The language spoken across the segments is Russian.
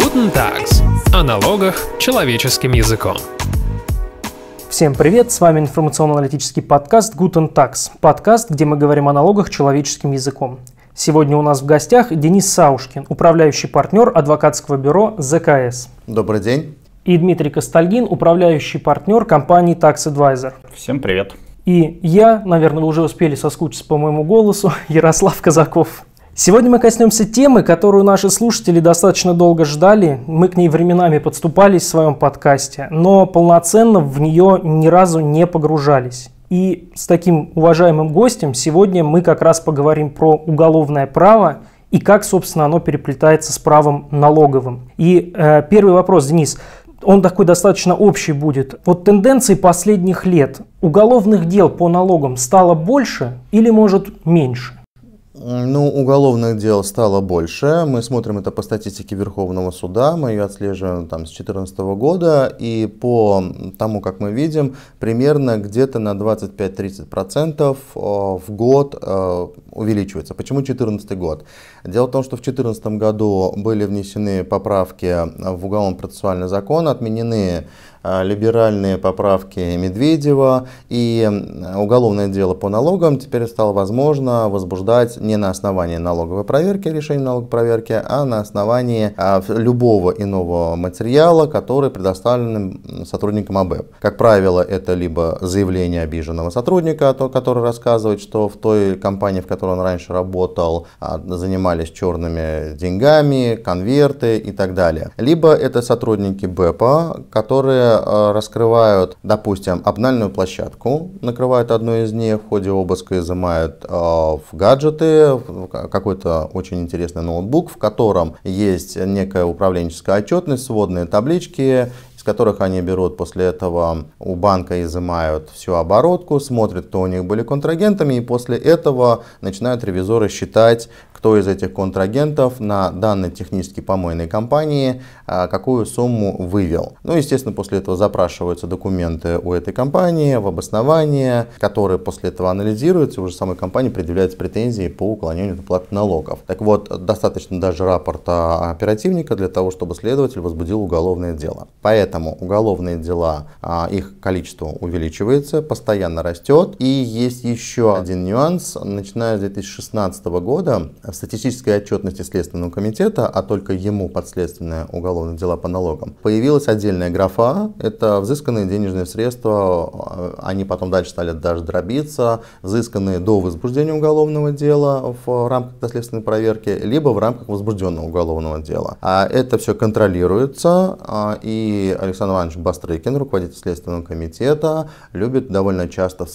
Guten Tags о налогах человеческим языком. Всем привет, с вами информационно-аналитический подкаст Guten Tax, подкаст, где мы говорим о налогах человеческим языком. Сегодня у нас в гостях Денис Саушкин, управляющий партнер адвокатского бюро ЗКС. Добрый день. И Дмитрий Костальгин, управляющий партнер компании Tax Advisor. Всем привет. И я, наверное, вы уже успели соскучиться по моему голосу, Ярослав Казаков. Сегодня мы коснемся темы, которую наши слушатели достаточно долго ждали. Мы к ней временами подступались в своем подкасте, но полноценно в нее ни разу не погружались. И с таким уважаемым гостем сегодня мы как раз поговорим про уголовное право и как, собственно, оно переплетается с правом налоговым. И э, первый вопрос, Денис, он такой достаточно общий будет. Вот тенденции последних лет уголовных дел по налогам стало больше или, может, меньше? Ну, уголовных дел стало больше. Мы смотрим это по статистике Верховного суда. Мы ее отслеживаем там, с 2014 года. И по тому, как мы видим, примерно где-то на 25-30% э, в год э, увеличивается. Почему 2014 год? Дело в том, что в 2014 году были внесены поправки в уголовно-процессуальный закон, отменены э, либеральные поправки Медведева, и э, уголовное дело по налогам теперь стало возможно возбуждать не на основании налоговой проверки, решения налоговой проверки, а на основании э, любого иного материала, который предоставлен сотрудникам АБЭП. Как правило, это либо заявление обиженного сотрудника, который рассказывает, что в той компании, в которой он раньше работал, а, занимался занимались черными деньгами, конверты и так далее. Либо это сотрудники БЭПа, которые э, раскрывают, допустим, обнальную площадку, накрывают одну из них, в ходе обыска изымают э, в гаджеты, какой-то очень интересный ноутбук, в котором есть некая управленческая отчетность, сводные таблички из которых они берут после этого у банка изымают всю оборотку, смотрят, кто у них были контрагентами, и после этого начинают ревизоры считать кто из этих контрагентов на данной технически помойной компании а, какую сумму вывел. Ну, естественно, после этого запрашиваются документы у этой компании в обоснование, которые после этого анализируются, уже самой компании предъявляются претензии по уклонению от уплаты налогов. Так вот, достаточно даже рапорта оперативника для того, чтобы следователь возбудил уголовное дело. Поэтому уголовные дела, а, их количество увеличивается, постоянно растет. И есть еще один нюанс. Начиная с 2016 года в статистической отчетности Следственного комитета, а только ему подследственное уголовное уголовных дела по налогам. Появилась отдельная графа, это взысканные денежные средства, а, они потом дальше стали даже дробиться, взысканные до возбуждения уголовного дела в рамках доследственной проверки, либо в рамках возбужденного уголовного дела. А это все контролируется, а, и Александр Иванович Бастрыкин, руководитель Следственного комитета, любит довольно часто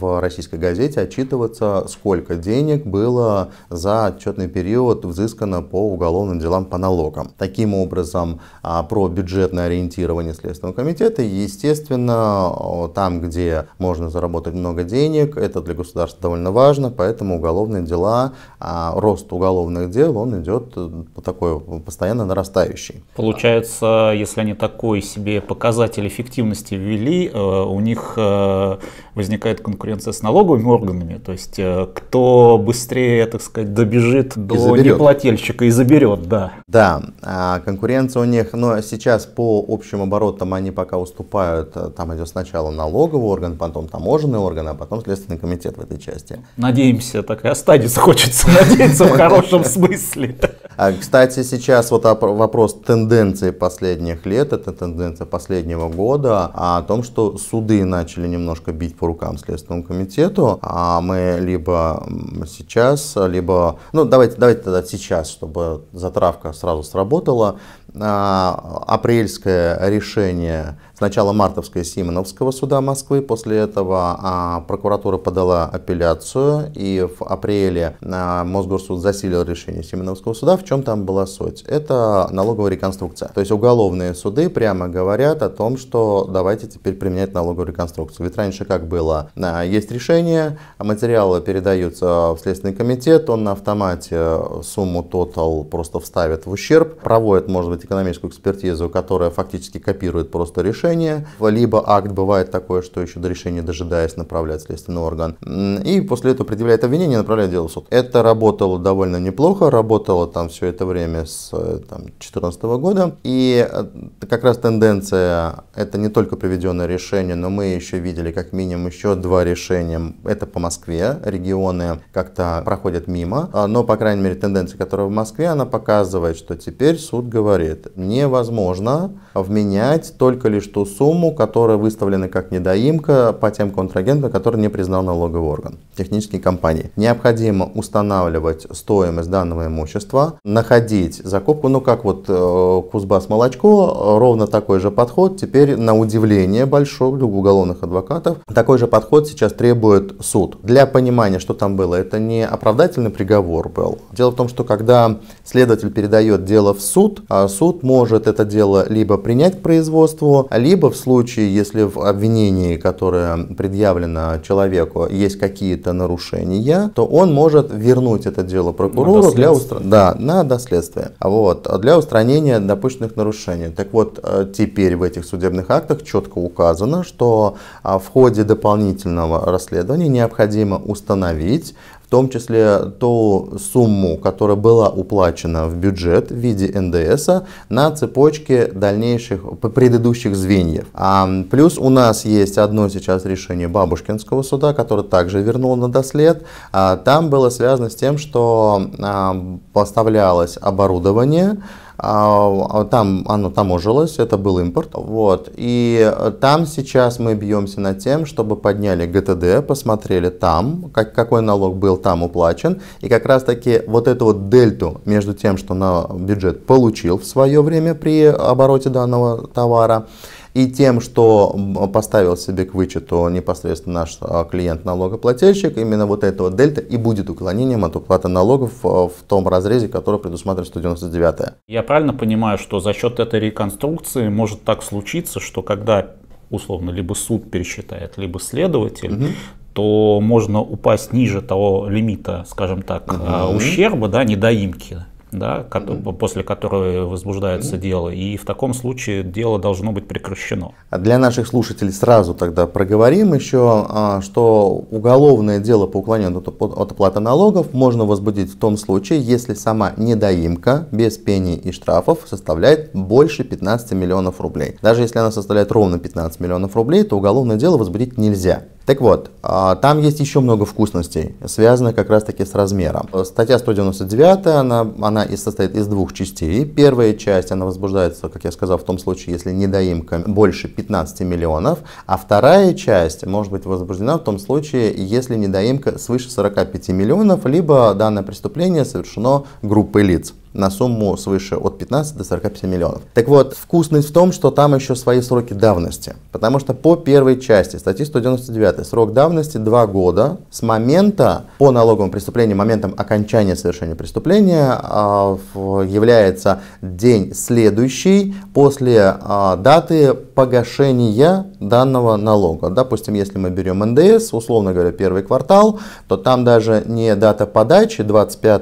в российской газете отчитываться, сколько денег было за отчетный период взыскано по уголовным делам по налогам. Таким образом, там а, про бюджетное ориентирование Следственного комитета. естественно, там, где можно заработать много денег, это для государства довольно важно, поэтому уголовные дела, а, рост уголовных дел, он идет э, такой постоянно нарастающий. Получается, если они такой себе показатель эффективности ввели, э, у них э, возникает конкуренция с налоговыми органами, то есть кто быстрее, так сказать, добежит до неплательщика и заберет, да. Да, а, конкуренция разница у них, но ну, сейчас по общим оборотам они пока уступают, э, там идет сначала налоговый орган, потом таможенный орган, а потом Следственный комитет в этой части. Надеемся, так и останется, хочется надеяться в хорошем смысле. А, кстати, сейчас вот вопрос тенденции последних лет, это тенденция последнего года, а о том, что суды начали немножко бить по рукам Следственному комитету, а мы либо сейчас, либо, ну давайте, давайте тогда сейчас, чтобы затравка сразу сработала, а, апрельское решение, сначала мартовское Симоновского суда Москвы, после этого а, прокуратура подала апелляцию, и в апреле а, Мосгорсуд засилил решение Симоновского суда. В чем там была суть? Это налоговая реконструкция. То есть уголовные суды прямо говорят о том, что давайте теперь применять налоговую реконструкцию. Ведь раньше как было? Есть решение, материалы передаются в Следственный комитет, он на автомате сумму тотал просто вставит в ущерб, проводит, может быть, делать экономическую экспертизу, которая фактически копирует просто решение, либо акт бывает такое, что еще до решения дожидаясь направляет следственный орган. И после этого предъявляет обвинение и направляет дело в суд. Это работало довольно неплохо, работало там все это время с 2014 э, года. И э, как раз тенденция, это не только приведенное решение, но мы еще видели как минимум еще два решения. Это по Москве, регионы как-то проходят мимо, а, но, по крайней мере, тенденция, которая в Москве, она показывает, что теперь суд говорит, работает. Невозможно вменять только лишь ту сумму, которая выставлена как недоимка по тем контрагентам, которые не признал налоговый орган технические компании. Необходимо устанавливать стоимость данного имущества, находить закупку. Ну как вот э, Кузбасс молочко, ровно такой же подход. Теперь на удивление большое для уголовных адвокатов. Такой же подход сейчас требует суд. Для понимания, что там было, это не оправдательный приговор был. Дело в том, что когда следователь передает дело в суд, а суд может это дело либо принять к производству, либо в случае, если в обвинении, которое предъявлено человеку, есть какие-то какие-то нарушения, то он может вернуть это дело прокурору для, устранения, да, на доследствие. А вот, а для устранения допущенных нарушений. Так вот, э, теперь в этих судебных актах четко указано, что а, в ходе дополнительного расследования необходимо установить том числе ту сумму, которая была уплачена в бюджет в виде НДС на цепочке дальнейших предыдущих звеньев. А, плюс у нас есть одно сейчас решение Бабушкинского суда, которое также вернуло на дослед. А, там было связано с тем, что а, поставлялось оборудование, а, а, там оно таможилось, это был импорт. Вот. И э, там сейчас мы бьемся над тем, чтобы подняли ГТД, посмотрели там, как, какой налог был там уплачен. И как раз таки вот эту вот дельту между тем, что на бюджет получил в свое время при обороте данного товара, и тем, что поставил себе к вычету непосредственно наш а, клиент-налогоплательщик, именно вот этого дельта и будет уклонением от уплаты налогов а, в том разрезе, который предусматривает 199. Я правильно понимаю, что за счет этой реконструкции может так случиться, что когда условно либо суд пересчитает, либо следователь, угу то можно упасть ниже того лимита, скажем так, угу. ущерба, да, недоимки, да, угу. после которой возбуждается угу. дело. И в таком случае дело должно быть прекращено. А для наших слушателей сразу тогда проговорим еще, а, что уголовное дело по уклонению от оплаты налогов можно возбудить в том случае, если сама недоимка без пений и штрафов составляет больше 15 миллионов рублей. Даже если она составляет ровно 15 миллионов рублей, то уголовное дело возбудить нельзя. Так вот, а, там есть еще много вкусностей, связанных как раз таки с размером. Статья 199, она, она и состоит из двух частей. Первая часть, она возбуждается, как я сказал, в том случае, если недоимка больше 15 миллионов, а вторая часть может быть возбуждена в том случае, если недоимка свыше 45 миллионов, либо данное преступление совершено группой лиц на сумму свыше от 15 до 45 миллионов. Так вот, вкусность в том, что там еще свои сроки давности, потому что по первой части статьи 199 срок давности 2 года с момента по налоговому преступлению, моментом окончания совершения преступления а, является день следующий после а, даты погашения данного налога. Допустим, если мы берем НДС, условно говоря, первый квартал, то там даже не дата подачи 25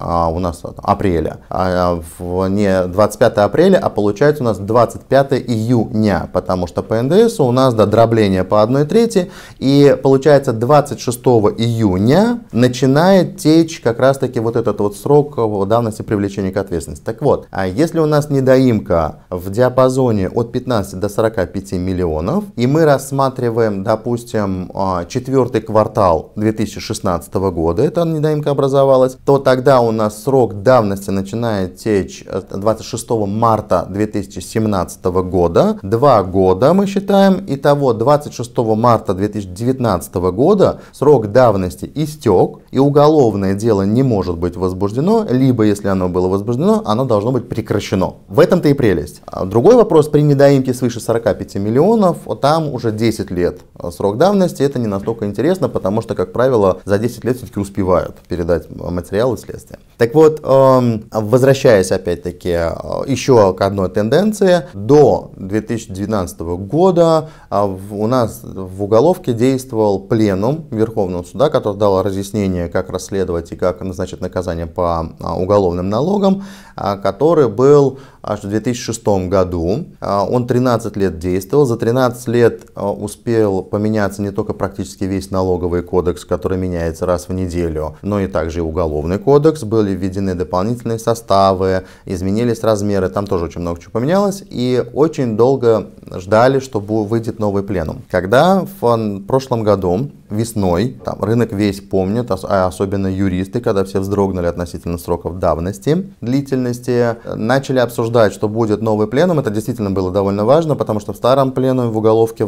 а у нас апреля, апреля. А, а в, не 25 апреля, а получается у нас 25 июня, потому что по НДС у нас да, дробления по 1 трети, и получается 26 июня начинает течь как раз-таки вот этот вот срок давности привлечения к ответственности. Так вот, а если у нас недоимка в диапазоне от 15 до 45 миллионов, и мы рассматриваем, допустим, а, четвертый квартал 2016 года, это недоимка образовалась, то тогда у нас срок давности на начинает течь 26 э, марта 2017 года. Два года мы считаем. Итого 26 марта 2019 года срок давности истек, и уголовное дело не может быть возбуждено, либо если оно было возбуждено, оно должно быть прекращено. В этом-то и прелесть. А другой вопрос, при недоимке свыше 45 миллионов, там уже 10 лет э, срок давности, это не настолько интересно, потому что, как правило, за 10 лет все-таки успевают передать э, материалы следствия. Так вот, эм, Возвращаясь опять-таки э, еще к одной тенденции, до 2012 года э, у нас в уголовке действовал пленум Верховного суда, который дал разъяснение, как расследовать и как назначить наказание по а, уголовным налогам, а, который был аж в 2006 году. А, он 13 лет действовал. За 13 лет а, успел поменяться не только практически весь налоговый кодекс, который меняется раз в неделю, но и также и уголовный кодекс. Были введены дополнительные составы, изменились размеры, там тоже очень много чего поменялось. И очень долго ждали, чтобы выйдет новый пленум. Когда в прошлом году весной. Там рынок весь помнит, а особенно юристы, когда все вздрогнули относительно сроков давности, длительности, начали обсуждать, что будет новый пленум. Это действительно было довольно важно, потому что в старом пленуме в уголовке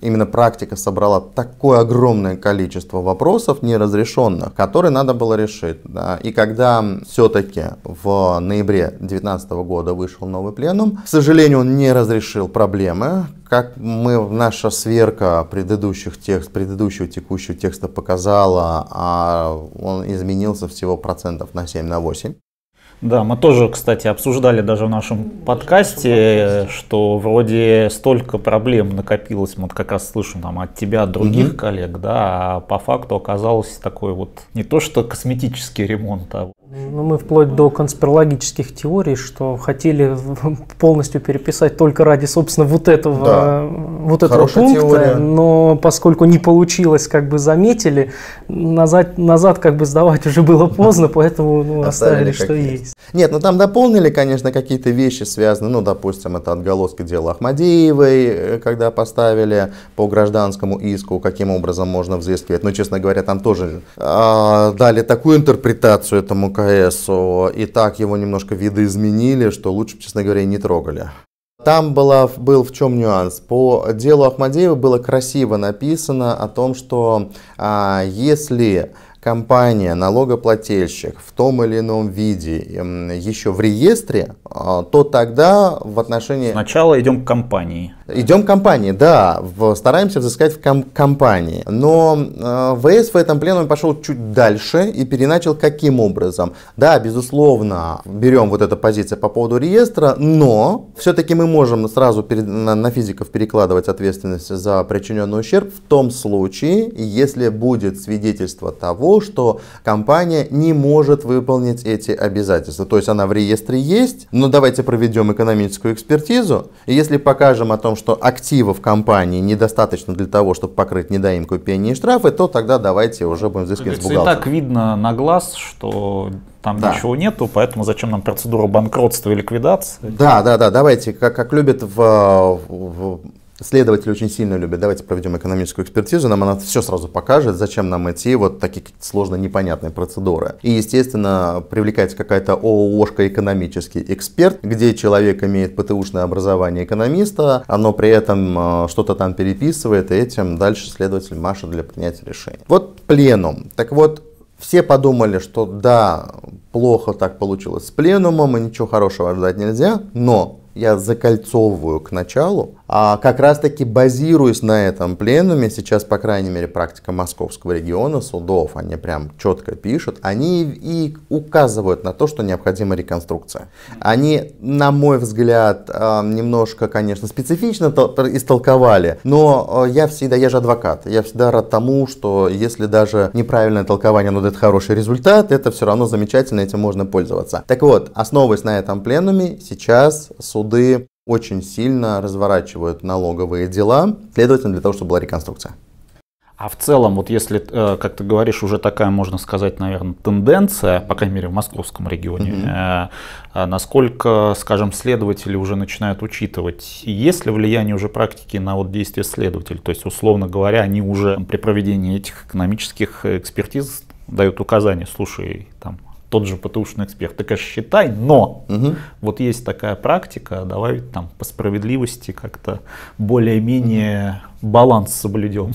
именно практика собрала такое огромное количество вопросов неразрешенных, которые надо было решить. Да. И когда все-таки в ноябре 2019 года вышел новый пленум, к сожалению, он не разрешил проблемы, как мы, наша сверка предыдущих текст, предыдущего текущего текста показала, а он изменился всего процентов на 7 на 8. Да, мы тоже, кстати, обсуждали даже в нашем подкасте, что вроде столько проблем накопилось, вот как раз слышу, там от тебя, от других угу. коллег, да, а по факту оказалось такой вот не то что косметический ремонт, а ну, мы вплоть до конспирологических теорий, что хотели полностью переписать только ради, собственно, вот этого, да. вот этого пункта, теория. но поскольку не получилось, как бы заметили, назад, назад как бы сдавать уже было поздно, поэтому ну, оставили, что есть. Нет, ну там дополнили, конечно, какие-то вещи связаны, ну, допустим, это отголоски дела Ахмадеевой, э, когда поставили по гражданскому иску, каким образом можно взыскивать. Но, ну, честно говоря, там тоже а, дали такую интерпретацию этому МКС, и так его немножко видоизменили, что лучше, честно говоря, не трогали. Там была, был в чем нюанс. По делу Ахмадеева было красиво написано о том, что а, если компания, налогоплательщик в том или ином виде эм, еще в реестре, а, то тогда в отношении... Сначала идем к компании. Идем к компании, да, в, стараемся взыскать в ком- компании. Но э, ВС в этом пленуме пошел чуть дальше и переначал каким образом? Да, безусловно, берем вот эту позицию по поводу реестра, но все-таки мы можем сразу перед, на, на физиков перекладывать ответственность за причиненный ущерб в том случае, если будет свидетельство того, что компания не может выполнить эти обязательства. То есть она в реестре есть, но давайте проведем экономическую экспертизу, и если покажем о том, что активов компании недостаточно для того, чтобы покрыть недоимку, пени и штрафы, то тогда давайте уже будем взыскивать с бухгалтера. И так видно на глаз, что там да. ничего нету, поэтому зачем нам процедура банкротства и ликвидации? Да, да, да, давайте, как, как любят в, в Следователь очень сильно любит. давайте проведем экономическую экспертизу, нам она все сразу покажет, зачем нам идти вот такие сложно непонятные процедуры. И, естественно, привлекается какая-то ООшка экономический эксперт, где человек имеет ПТУшное образование экономиста, оно при этом э, что-то там переписывает, и этим дальше следователь машет для принятия решения. Вот пленум. Так вот, все подумали, что да, плохо так получилось с пленумом, и ничего хорошего ждать нельзя, но я закольцовываю к началу, а как раз-таки базируясь на этом пленуме, сейчас, по крайней мере, практика московского региона судов, они прям четко пишут, они и указывают на то, что необходима реконструкция. Они, на мой взгляд, э, немножко, конечно, специфично истолковали, но э, я всегда, я же адвокат, я всегда рад тому, что если даже неправильное толкование, но дает хороший результат, это все равно замечательно, этим можно пользоваться. Так вот, основываясь на этом пленуме, сейчас суд суды очень сильно разворачивают налоговые дела, следовательно, для того, чтобы была реконструкция. А в целом, вот если, э, как ты говоришь, уже такая, можно сказать, наверное, тенденция, по крайней мере, в московском регионе, Mm -hmm. насколько, скажем, следователи уже начинают учитывать, есть ли влияние уже практики на вот действия следователей? То есть, условно говоря, они уже при проведении этих экономических экспертиз дают указания, слушай, там, тот же ПТУшный эксперт. Ты, же а считай, но угу. вот есть такая практика, давай там по справедливости как-то более-менее угу. баланс соблюдем.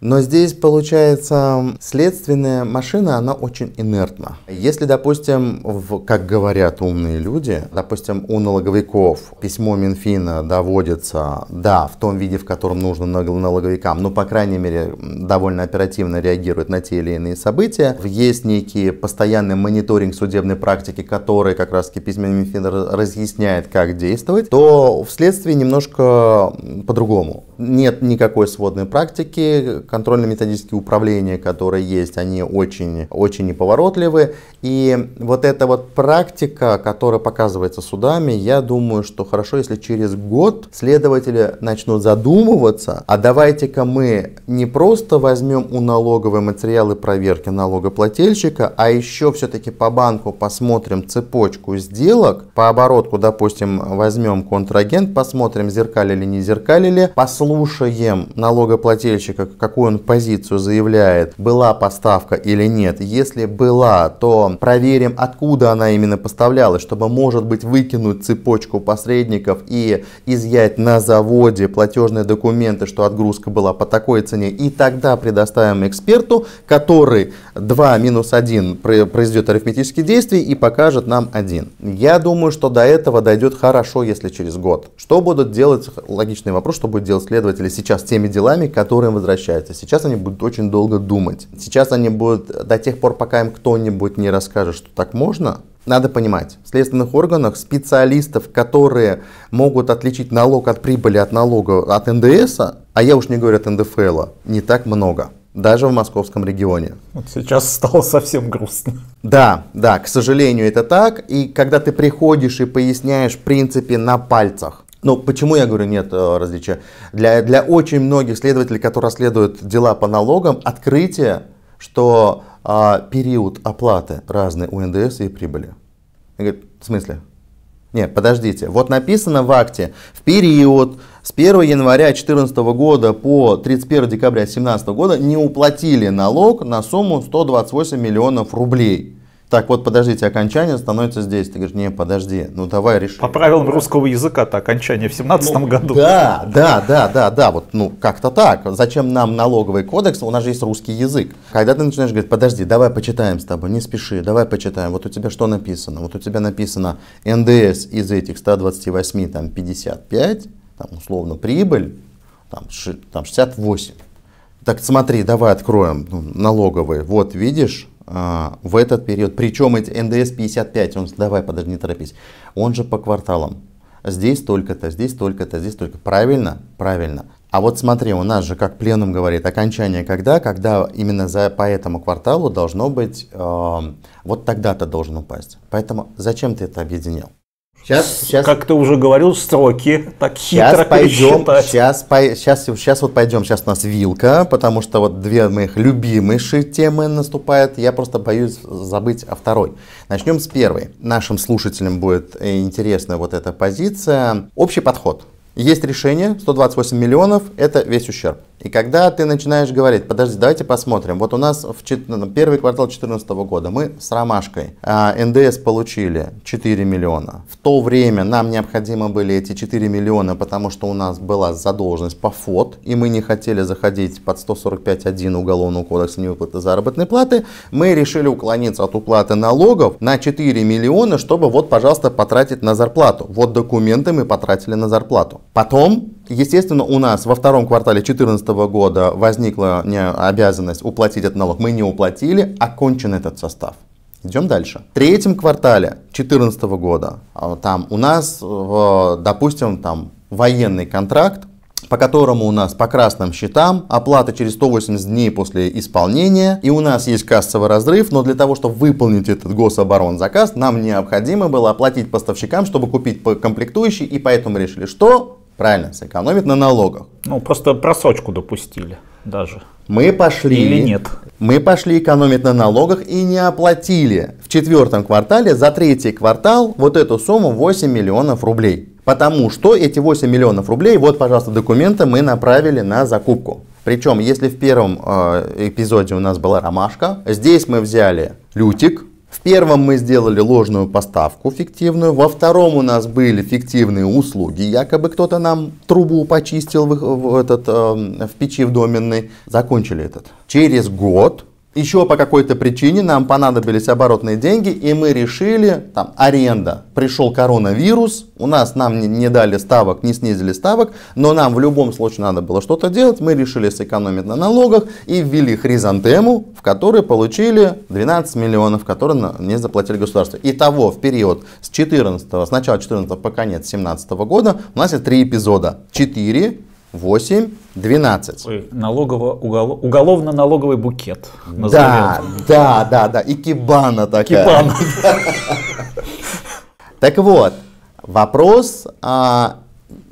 Но здесь получается следственная машина, она очень инертна. Если, допустим, в, как говорят умные люди, допустим, у налоговиков письмо Минфина доводится, да, в том виде, в котором нужно налоговикам, но, по крайней мере, довольно оперативно реагирует на те или иные события. Есть некий постоянный мониторинг судебной практики, который как раз таки письмо Минфина разъясняет, как действовать, то вследствие немножко по-другому. Нет никакой сводной практики, контрольно-методические управления, которые есть, они очень, очень неповоротливы. И вот эта вот практика, которая показывается судами, я думаю, что хорошо, если через год следователи начнут задумываться, а давайте-ка мы не просто возьмем у налоговой материалы проверки налогоплательщика, а еще все-таки по банку посмотрим цепочку сделок, по оборотку, допустим, возьмем контрагент, посмотрим, зеркалили, не зеркалили, послушаем налогоплательщика, какую какую он позицию заявляет, была поставка или нет. Если была, то проверим, откуда она именно поставлялась, чтобы, может быть, выкинуть цепочку посредников и изъять на заводе платежные документы, что отгрузка была по такой цене. И тогда предоставим эксперту, который 2 минус 1 произведет арифметические действия и покажет нам 1. Я думаю, что до этого дойдет хорошо, если через год. Что будут делать, логичный вопрос, что будет делать следователи сейчас с теми делами, которые которым возвращаются проекта. Сейчас они будут очень долго думать. Сейчас они будут до тех пор, пока им кто-нибудь не расскажет, что так можно, надо понимать, в следственных органах специалистов, которые могут отличить налог от прибыли от налога от НДС, а я уж не говорю от НДФЛ, не так много. Даже в московском регионе. Вот сейчас стало совсем грустно. Да, да, к сожалению, это так. И когда ты приходишь и поясняешь, в принципе, на пальцах, ну, почему я говорю нет э, различия? Для, для очень многих следователей, которые расследуют дела по налогам, открытие, что а, период оплаты разный у НДС и прибыли. Я говорю, в смысле? Нет, подождите. Вот написано в акте, в период с 1 января 2014 года по 31 декабря 2017 года не уплатили налог на сумму 128 миллионов рублей так, вот подождите, окончание становится здесь. Ты говоришь, не, подожди, ну давай решим. По правилам русского языка это окончание в семнадцатом ну, году. Да, да, да, да, да, вот ну как-то так. Зачем нам налоговый кодекс, у нас же есть русский язык. Когда ты начинаешь говорить, подожди, давай почитаем с тобой, не спеши, давай почитаем. Вот у тебя что написано? Вот у тебя написано НДС из этих 128, там 55, там условно прибыль, там, там 68. Так смотри, давай откроем ну, налоговый. Вот видишь, а, в этот период, причем эти НДС 55, он, давай, подожди, не торопись, он же по кварталам. Здесь только-то, здесь только-то, здесь только. Правильно? Правильно. А вот смотри, у нас же, как пленум говорит, окончание когда? Когда именно за, по этому кварталу должно быть, э, вот тогда-то должен упасть. Поэтому зачем ты это объединил? Сейчас, сейчас, как ты уже говорил, строки так сейчас хитро пойдем, сейчас, по, сейчас, сейчас вот пойдем, сейчас у нас вилка, потому что вот две моих любимейшие темы наступают. Я просто боюсь забыть о второй. Начнем с первой. Нашим слушателям будет интересна вот эта позиция. Общий подход. Есть решение, 128 миллионов – это весь ущерб. И когда ты начинаешь говорить, подожди, давайте посмотрим. Вот у нас в ну, первый квартал 2014 года мы с ромашкой а, НДС получили 4 миллиона. В то время нам необходимы были эти 4 миллиона, потому что у нас была задолженность по ФОД, и мы не хотели заходить под 145.1 Уголовного кодекса невыплаты заработной платы. Мы решили уклониться от уплаты налогов на 4 миллиона, чтобы вот, пожалуйста, потратить на зарплату. Вот документы мы потратили на зарплату. Потом, естественно, у нас во втором квартале 2014 года возникла обязанность уплатить этот налог. Мы не уплатили, окончен этот состав. Идем дальше. В третьем квартале 2014 года а, там у нас, э, допустим, там военный контракт по которому у нас по красным счетам оплата через 180 дней после исполнения. И у нас есть кассовый разрыв, но для того, чтобы выполнить этот гособоронзаказ, нам необходимо было оплатить поставщикам, чтобы купить комплектующие, и поэтому решили, что правильно, сэкономить на налогах. Ну, просто просрочку допустили даже. Мы пошли... Или нет? Мы пошли экономить на налогах и не оплатили в четвертом квартале за третий квартал вот эту сумму 8 миллионов рублей. Потому что эти 8 миллионов рублей, вот, пожалуйста, документы мы направили на закупку. Причем, если в первом э, эпизоде у нас была ромашка, здесь мы взяли лютик, в первом мы сделали ложную поставку фиктивную, во втором у нас были фиктивные услуги, якобы кто-то нам трубу почистил в, в, этот, э, в печи в доменной. Закончили этот. Через год еще по какой-то причине нам понадобились оборотные деньги, и мы решили, там, аренда, пришел коронавирус, у нас нам не, не дали ставок, не снизили ставок, но нам в любом случае надо было что-то делать, мы решили сэкономить на налогах и ввели хризантему, в которой получили 12 миллионов, которые не заплатили государство. Итого, в период с 14, с начала 14 по конец 17 года у нас есть три эпизода. 4 8, 12. Ой, налогово, уголов, уголовно-налоговый букет. Назовем. Да, да, да, да. И кибана такая. Кибана. Так вот, вопрос. А,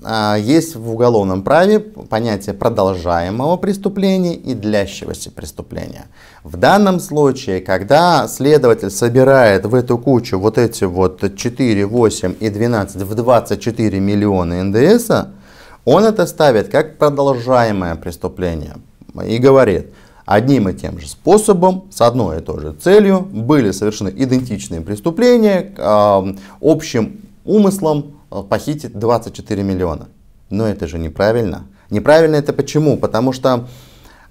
а, есть в уголовном праве понятие продолжаемого преступления и длящегося преступления. В данном случае, когда следователь собирает в эту кучу вот эти вот 4, 8 и 12 в 24 миллиона НДСа, он это ставит как продолжаемое преступление и говорит, одним и тем же способом, с одной и той же целью, были совершены идентичные преступления общим умыслом э, похитить 24 миллиона. Но это же неправильно. Неправильно это почему? Потому что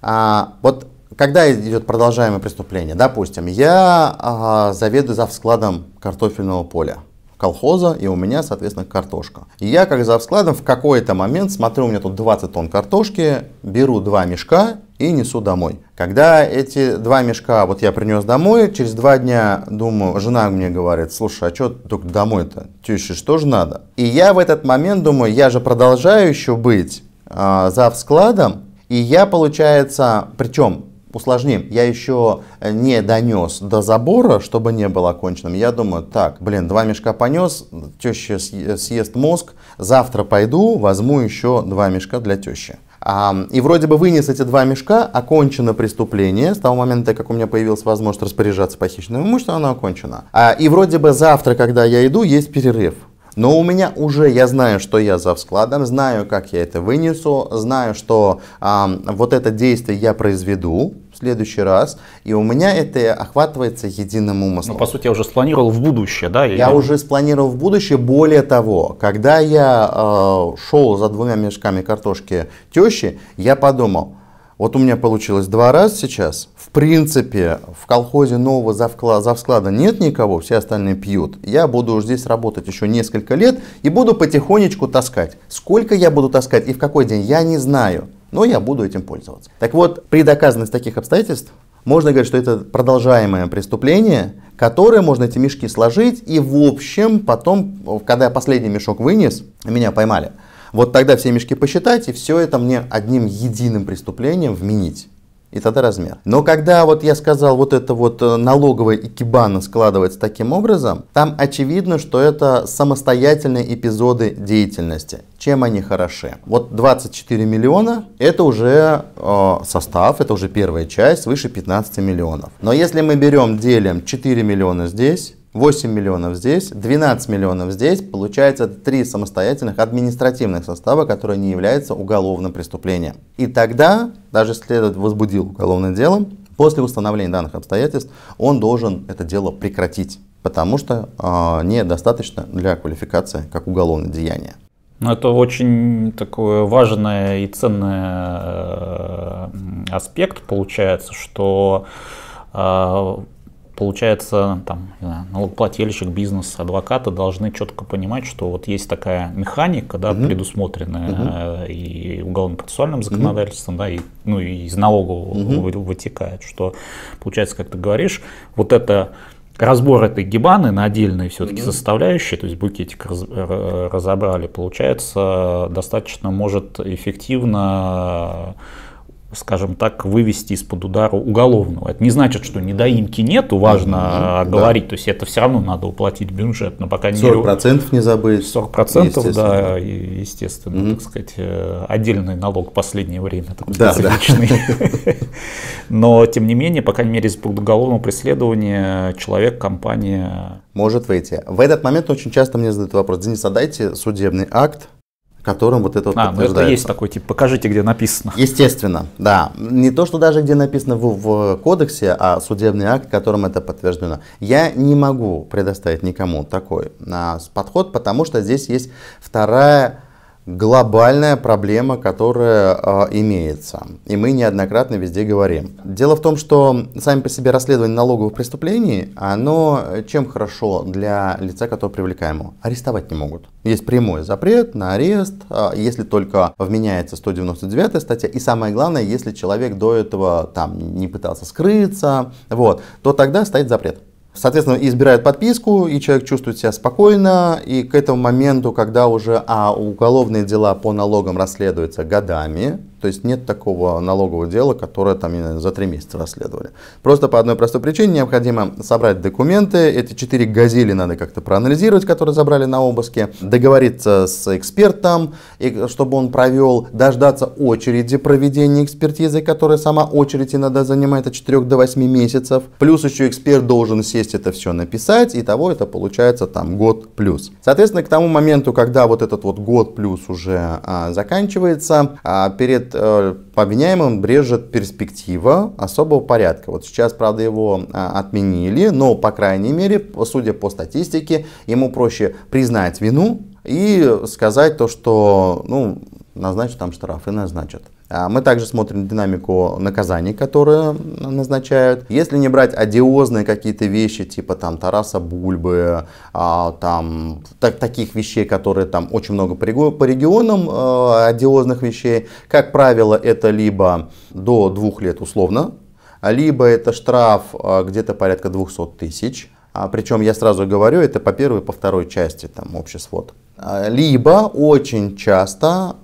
э, вот когда идет продолжаемое преступление, допустим, я э, заведую за складом картофельного поля колхоза, и у меня, соответственно, картошка. И я, как за складом, в какой-то момент смотрю, у меня тут 20 тонн картошки, беру два мешка и несу домой. Когда эти два мешка вот я принес домой, через два дня, думаю, жена мне говорит, слушай, а что только домой-то? Теща, что же надо? И я в этот момент думаю, я же продолжаю еще быть э, зав складом, и я, получается, причем усложним. Я еще э, не донес до забора, чтобы не было оконченным. Я думаю, так, блин, два мешка понес, теща э, съест мозг, завтра пойду, возьму еще два мешка для тещи. А, и вроде бы вынес эти два мешка, окончено преступление, с того момента, как у меня появилась возможность распоряжаться похищенным имуществом, оно окончено. А, и вроде бы завтра, когда я иду, есть перерыв. Но у меня уже, я знаю, что я за вскладом, знаю, как я это вынесу, знаю, что э, вот это действие я произведу в следующий раз, и у меня это охватывается единым ну, умыслом. Ну, по сути, я уже спланировал в будущее, да? Я, я уже спланировал в будущее. Более того, когда я э, шел за двумя мешками картошки тещи, я подумал, вот у меня получилось два раза сейчас. В принципе, в колхозе нового завклада, завсклада нет никого, все остальные пьют. Я буду здесь работать еще несколько лет и буду потихонечку таскать. Сколько я буду таскать и в какой день, я не знаю. Но я буду этим пользоваться. Так вот, при доказанности таких обстоятельств можно говорить, что это продолжаемое преступление, которое можно эти мешки сложить и в общем потом, когда я последний мешок вынес, меня поймали – вот тогда все мешки посчитайте, все это мне одним единым преступлением вменить. И тогда размер. Но когда вот я сказал, вот это вот э, налоговая икебана складывается таким образом, там очевидно, что это самостоятельные эпизоды деятельности. Чем они хороши? Вот 24 миллиона это уже э, состав, это уже первая часть, выше 15 миллионов. Но если мы берем, делим 4 миллиона здесь, 8 миллионов здесь, 12 миллионов здесь. Получается, три самостоятельных административных состава, которые не являются уголовным преступлением. И тогда, даже если этот возбудил уголовное дело, после установления данных обстоятельств он должен это дело прекратить, потому что э, недостаточно для квалификации как уголовное деяние. Ну, это очень такой важный и ценный э, аспект получается, что а, получается, там, знаю, налогоплательщик, бизнес, адвокаты должны четко понимать, что вот есть такая механика, да, угу. предусмотренная угу. и уголовно-процессуальным законодательством, угу. да, и, ну, и из налогового угу. вытекает, что, получается, как ты говоришь, вот это разбор этой гибаны на отдельные все-таки mm составляющие, то есть букетик раз, разобрали, получается, достаточно может эффективно скажем так, вывести из-под удара уголовного. Это не значит, что недоимки нету, важно mm-hmm, говорить, да. то есть это все равно надо уплатить бюджет, но пока 40% не... 40% не забыть. 40%, естественно. да, естественно, mm-hmm. так сказать, э, отдельный налог в последнее время, такой да, специфичный. Да. Но, тем не менее, по крайней мере, из-под уголовного преследования человек, компания... Может выйти. В этот момент очень часто мне задают вопрос, Денис, отдайте судебный акт, которым вот это вот а, ну, подтверждается. это есть такой тип, покажите, где написано. Естественно, да. Не то, что даже где написано в, в кодексе, а судебный акт, которым это подтверждено. Я не могу предоставить никому такой а, подход, потому что здесь есть вторая глобальная проблема, которая э, имеется. И мы неоднократно везде говорим. Дело в том, что сами по себе расследование налоговых преступлений, оно чем хорошо для лица, которое привлекаемого? Арестовать не могут. Есть прямой запрет на арест, э, если только вменяется 199 статья. И самое главное, если человек до этого там не пытался скрыться, вот, то тогда стоит запрет. Соответственно, избирает подписку, и человек чувствует себя спокойно, и к этому моменту, когда уже а, уголовные дела по налогам расследуются годами, то есть нет такого налогового дела, которое там за три месяца расследовали. Просто по одной простой причине необходимо собрать документы. Эти четыре газели надо как-то проанализировать, которые забрали на обыске. Договориться с экспертом, и чтобы он провел. Дождаться очереди проведения экспертизы, которая сама очередь иногда занимает от 4 до 8 месяцев. Плюс еще эксперт должен сесть это все написать. и того это получается там год плюс. Соответственно, к тому моменту, когда вот этот вот год плюс уже а, заканчивается, а, перед перед э, обвиняемым брежет перспектива особого порядка. Вот сейчас, правда, его а, отменили, но, по крайней мере, судя по статистике, ему проще признать вину и сказать то, что ну, назначат там штраф и назначат. А, мы также смотрим динамику наказаний, которые назначают. Если не брать одиозные какие-то вещи, типа там Тараса Бульбы, а, там так, таких вещей, которые там очень много по регионам, а, одиозных вещей, как правило, это либо до двух лет условно, либо это штраф где-то порядка 200 тысяч. Причем я сразу говорю, это по первой и по второй части, там общий свод. Либо очень часто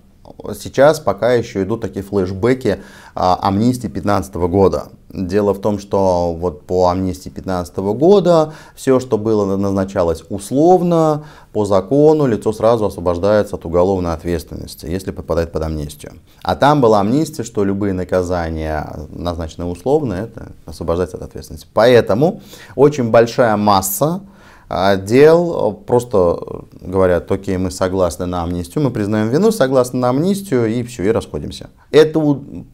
сейчас пока еще идут такие флешбеки а, амнистии 2015 года. Дело в том, что вот по амнистии 2015 года все, что было назначалось условно, по закону лицо сразу освобождается от уголовной ответственности, если попадает под амнистию. А там была амнистия, что любые наказания, назначенные условно, это освобождается от ответственности. Поэтому очень большая масса дел просто говорят, окей, мы согласны на амнистию, мы признаем вину, согласны на амнистию и все, и расходимся. Это,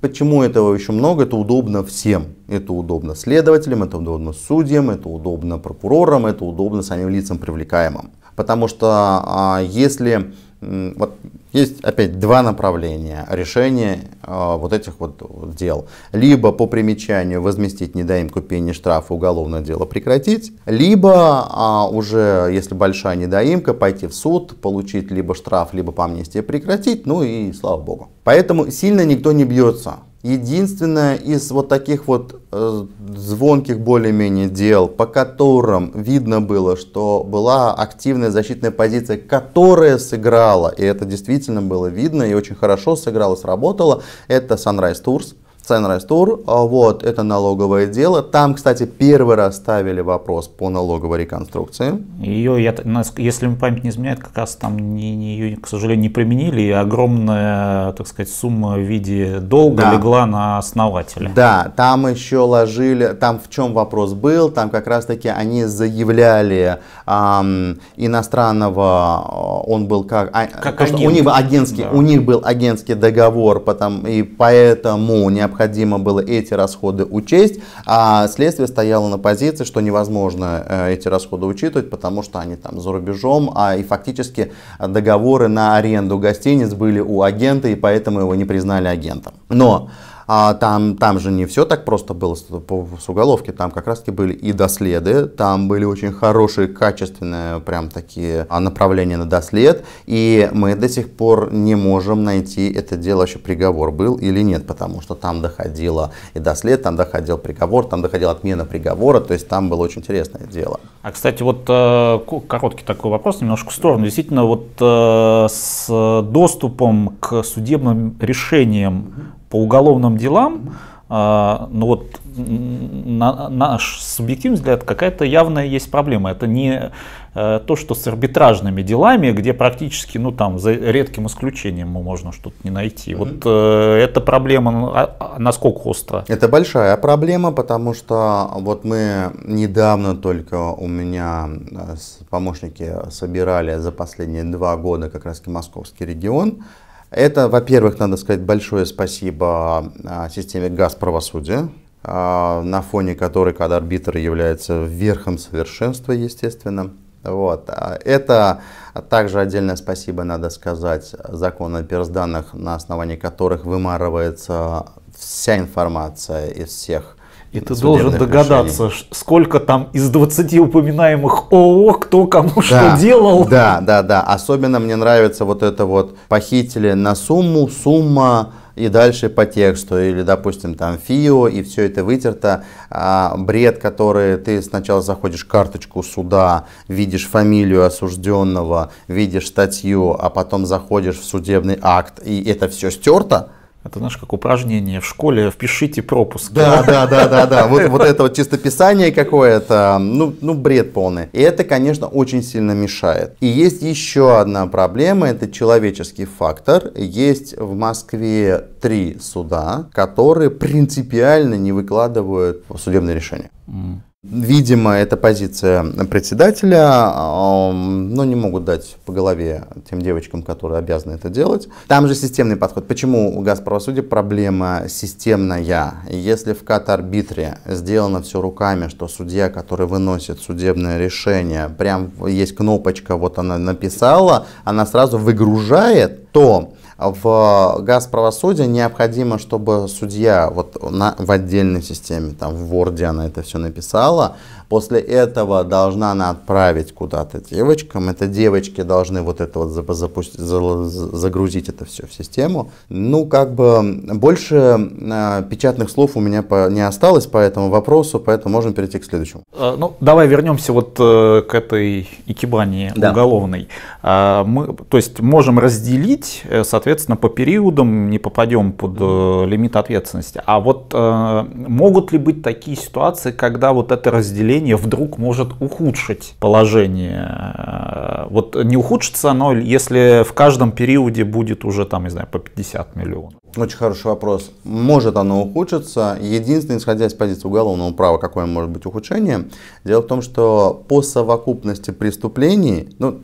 почему этого еще много? Это удобно всем. Это удобно следователям, это удобно судьям, это удобно прокурорам, это удобно самим лицам привлекаемым. Потому что а, если вот есть опять два направления решения э, вот этих вот дел. Либо по примечанию возместить недоимку пени штрафа, уголовное дело прекратить, либо э, уже, если большая недоимка, пойти в суд, получить либо штраф, либо по амнистии прекратить, ну и слава богу. Поэтому сильно никто не бьется. Единственное из вот таких вот э, звонких более-менее дел, по которым видно было, что была активная защитная позиция, которая сыграла, и это действительно было видно и очень хорошо сыграло, сработала, это Sunrise Tours. Ценрайстур, вот, это налоговое дело. Там, кстати, первый раз ставили вопрос по налоговой реконструкции. Ее, я, если мне память не изменяет, как раз там не, не, ее, к сожалению, не применили, и огромная, так сказать, сумма в виде долга да. легла на основателя. Да, там еще ложили, там в чем вопрос был, там как раз-таки они заявляли эм, иностранного, а, он был как, а, как то, агент. что у них, агентский, да. у них был агентский договор, потом, и поэтому не необходимо было эти расходы учесть, а следствие стояло на позиции, что невозможно э, эти расходы учитывать, потому что они там за рубежом, а и фактически договоры на аренду гостиниц были у агента, и поэтому его не признали агентом. Но а там, там же не все так просто было с уголовки, там как раз-таки были и доследы, там были очень хорошие, качественные прям такие а, направления на дослед, и мы до сих пор не можем найти это дело, еще приговор был или нет, потому что там доходило и дослед, там доходил приговор, там доходила отмена приговора, то есть там было очень интересное дело. А, кстати, вот э, короткий такой вопрос, немножко в сторону. Действительно, вот э, с доступом к судебным решениям по уголовным делам, а, но ну вот на наш субъективный взгляд, какая-то явная есть проблема. Это не э, то, что с арбитражными делами, где практически, ну там, за редким исключением можно что-то не найти. Вот э, эта проблема ну, а, а насколько остра? Это большая проблема, потому что вот мы недавно только у меня э, помощники собирали за последние два года как раз московский регион, это, во-первых, надо сказать большое спасибо а, системе ГАЗ правосудия, а, на фоне которой когда арбитр является верхом совершенства, естественно. Вот. А это также отдельное спасибо, надо сказать, закону о персданных, на основании которых вымарывается вся информация из всех и ты должен догадаться, решений. сколько там из 20 упоминаемых ООО, кто кому да, что делал. Да, да, да. Особенно мне нравится вот это вот похитили на сумму, сумма и дальше по тексту, или, допустим, там ФИО, и все это вытерто. А, бред, который ты сначала заходишь карточку суда, видишь фамилию осужденного, видишь статью, а потом заходишь в судебный акт, и это все стерто – это, знаешь, как упражнение в школе, впишите пропуск. Да, да, да, да, да. Вот, вот это вот чистописание какое-то, ну, ну, бред полный. И это, конечно, очень сильно мешает. И есть еще одна проблема, это человеческий фактор. Есть в Москве три суда, которые принципиально не выкладывают судебное решение. Mm. Видимо, это позиция председателя, но не могут дать по голове тем девочкам, которые обязаны это делать. Там же системный подход. Почему у газ правосудия проблема системная? Если в кат-арбитре сделано все руками, что судья, который выносит судебное решение, прям есть кнопочка, вот она написала, она сразу выгружает, то в газ правосудия необходимо, чтобы судья вот на, в отдельной системе, там в Word она это все написала, После этого должна она отправить куда-то девочкам. Это девочки должны вот это вот запустить, загрузить это все в систему. Ну, как бы больше э, печатных слов у меня не осталось по этому вопросу, поэтому можем перейти к следующему. Э, ну, давай вернемся вот э, к этой икебане да. уголовной. А, мы, то есть можем разделить, соответственно, по периодам, не попадем под лимит ответственности. А вот могут ли быть такие ситуации, когда вот это разделение давление вдруг может ухудшить положение. Э, вот не ухудшится оно, если в каждом периоде будет уже там, не знаю, по 50 миллионов. Очень хороший вопрос. Может оно ухудшиться? Единственное, исходя из позиции уголовного права, какое может быть ухудшение, дело в том, что по совокупности преступлений, ну,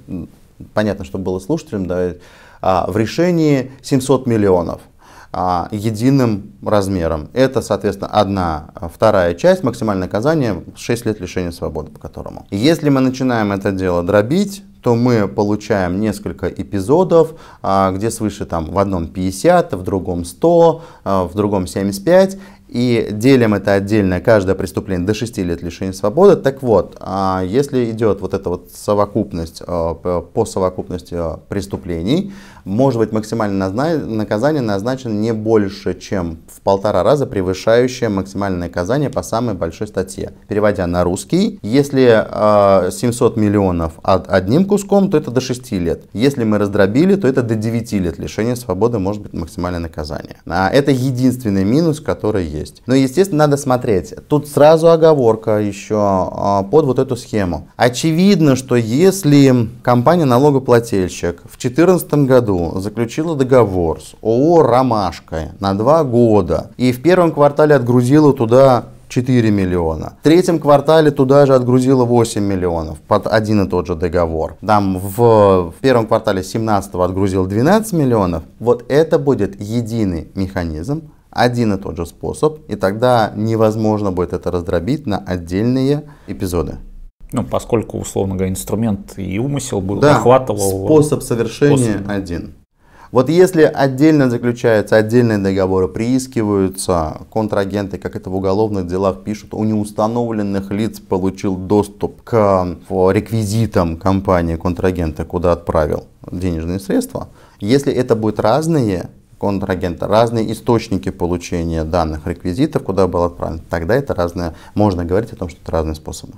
понятно, что было слушателем, да, э, а, в решении 700 миллионов – а, единым размером. Это, соответственно, одна, а, вторая часть, максимальное наказание 6 лет лишения свободы по которому. Если мы начинаем это дело дробить, то мы получаем несколько эпизодов, а, где свыше там в одном 50, в другом 100, в другом 75 и делим это отдельно, каждое преступление до 6 лет лишения свободы. Так вот, а, если идет вот эта вот совокупность, а, по совокупности а, преступлений, может быть максимальное наказание назначено не больше, чем в полтора раза превышающее максимальное наказание по самой большой статье. Переводя на русский, если 700 миллионов одним куском, то это до 6 лет. Если мы раздробили, то это до 9 лет лишения свободы может быть максимальное наказание. Это единственный минус, который есть есть. Но, ну, естественно, надо смотреть. Тут сразу оговорка еще а, под вот эту схему. Очевидно, что если компания-налогоплательщик в 2014 году заключила договор с ООО «Ромашка» на два года и в первом квартале отгрузила туда 4 миллиона. В третьем квартале туда же отгрузило 8 миллионов под один и тот же договор. Там в, в первом квартале 17 отгрузил 12 миллионов. Вот это будет единый механизм один и тот же способ, и тогда невозможно будет это раздробить на отдельные эпизоды. Ну, поскольку, условно говоря, инструмент и умысел был, да, охватывал... способ совершения способ. один. Вот если отдельно заключаются отдельные договоры, приискиваются контрагенты, как это в уголовных делах пишут, у неустановленных лиц получил доступ к реквизитам компании контрагента, куда отправил денежные средства. Если это будет разные контрагента, разные источники получения данных реквизитов, куда был отправлен, тогда это разное, можно говорить о том, что это разные способы.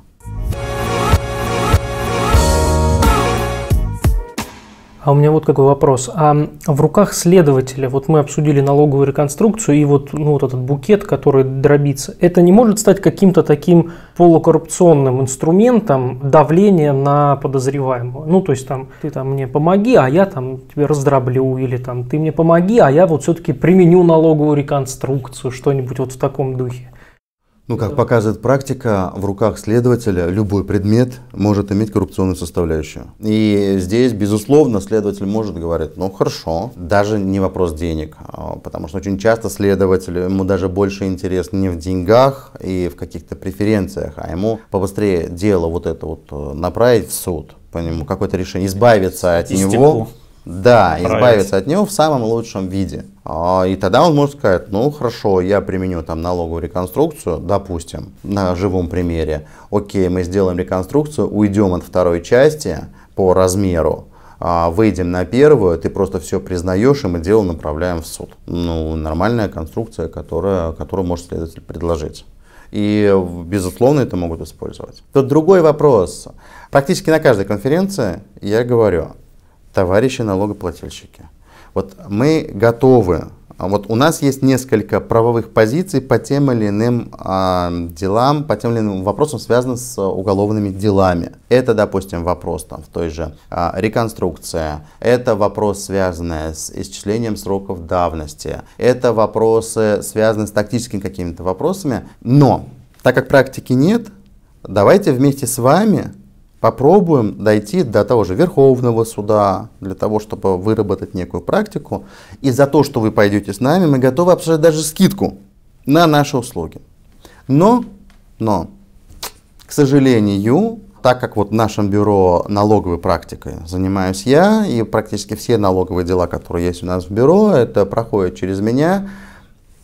А у меня вот какой вопрос. А в руках следователя, вот мы обсудили налоговую реконструкцию и вот, ну, вот этот букет, который дробится, это не может стать каким-то таким полукоррупционным инструментом давления на подозреваемого? Ну, то есть там, ты там мне помоги, а я там тебе раздроблю, или там ты мне помоги, а я вот все-таки применю налоговую реконструкцию, что-нибудь вот в таком духе. Ну, как показывает практика, в руках следователя любой предмет может иметь коррупционную составляющую. И здесь, безусловно, следователь может говорить, ну хорошо, даже не вопрос денег, а, потому что очень часто следователю, ему даже больше интерес не в деньгах и в каких-то преференциях, а ему побыстрее дело вот это вот э, направить в суд, по нему какое-то решение, избавиться от него. Да, избавиться от него в самом лучшем виде. А, и тогда он может сказать, ну хорошо, я применю там налоговую реконструкцию, допустим, на живом примере. Окей, мы сделаем реконструкцию, уйдем от второй части по размеру, а, выйдем на первую, ты просто все признаешь, и мы дело направляем в суд. Ну, нормальная конструкция, которая, которую может следователь предложить. И, безусловно, это могут использовать. Тут другой вопрос. Практически на каждой конференции я говорю, товарищи налогоплательщики. Вот мы готовы, а вот у нас есть несколько правовых позиций по тем или иным э, делам, по тем или иным вопросам, связанным с уголовными делами. Это, допустим, вопрос там в той же э, а, реконструкция, это вопрос, связанный с исчислением сроков давности, это вопросы, связанные с тактическими какими-то вопросами, но так как практики нет, давайте вместе с вами попробуем дойти до того же Верховного суда, для того, чтобы выработать некую практику. И за то, что вы пойдете с нами, мы готовы обсуждать даже скидку на наши услуги. Но, но, к сожалению, так как вот в нашем бюро налоговой практикой занимаюсь я, и практически все налоговые дела, которые есть у нас в бюро, это проходит через меня,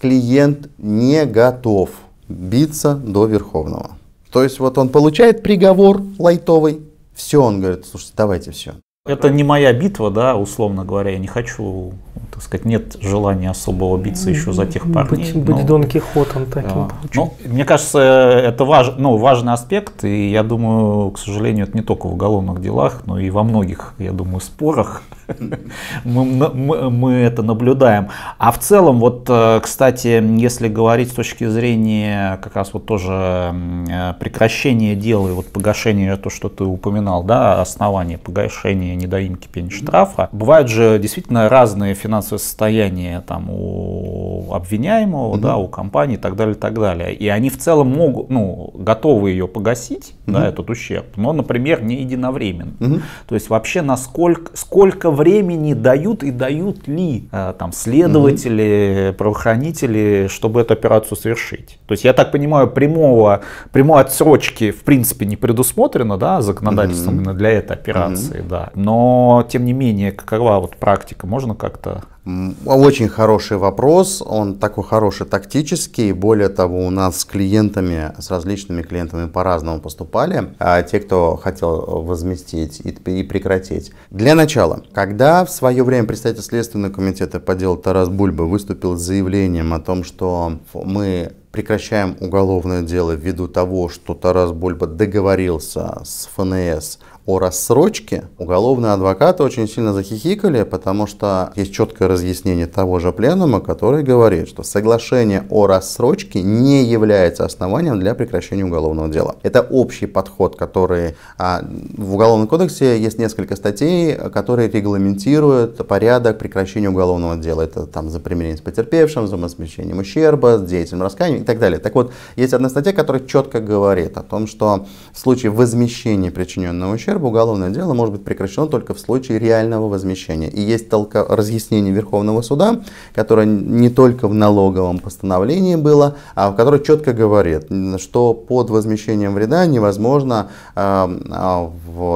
клиент не готов биться до Верховного. То есть вот он получает приговор лайтовый, все, он говорит, слушайте, давайте все. Это не моя битва, да, условно говоря, я не хочу так сказать, нет желания особого биться еще за тех парней. Быть, но, быть Дон Кихотом таким. Да. Ну, мне кажется, это важ, ну, важный аспект, и я думаю, к сожалению, это не только в уголовных делах, но и во многих, я думаю, спорах мы, мы, мы это наблюдаем. А в целом, вот, э, кстати, если говорить с точки зрения как раз вот тоже э, прекращения дела и вот погашения, то, что ты упоминал, да, основания погашения недоимки пени штрафа, бывают же действительно разные финансовые финансовое состояние там, у обвиняемого, mm-hmm. да, у компании и так далее, так далее. И они в целом могут, ну, готовы ее погасить, mm-hmm. да, этот ущерб, но, например, не единовременно. Mm-hmm. То есть вообще насколько, сколько времени дают и дают ли э, там следователи, mm-hmm. правоохранители, чтобы эту операцию совершить. То есть я так понимаю, прямого, прямой отсрочки в принципе не предусмотрено, да, законодательством mm-hmm. именно для этой операции, mm-hmm. да. Но тем не менее, какова вот практика, можно как-то очень хороший вопрос, он такой хороший тактический. Более того, у нас с клиентами, с различными клиентами по-разному поступали, а те, кто хотел возместить и, и прекратить. Для начала, когда в свое время представитель Следственного комитета по делу Тарас Бульба выступил с заявлением о том, что мы прекращаем уголовное дело ввиду того, что Тарас Бульба договорился с ФНС о рассрочке, уголовные адвокаты очень сильно захихикали, потому что есть четкое разъяснение того же пленума, который говорит, что соглашение о рассрочке не является основанием для прекращения уголовного дела. Это общий подход, который а, в Уголовном кодексе есть несколько статей, которые регламентируют порядок прекращения уголовного дела. Это там за применение с потерпевшим, за возмещением ущерба, с деятелем раскаяния и так далее. Так вот, есть одна статья, которая четко говорит о том, что в случае возмещения причиненного ущерба ущерба уголовное дело может быть прекращено только в случае реального возмещения. И есть толка разъяснение Верховного суда, которое не только в налоговом постановлении было, а в которое четко говорит, что под возмещением вреда невозможно э,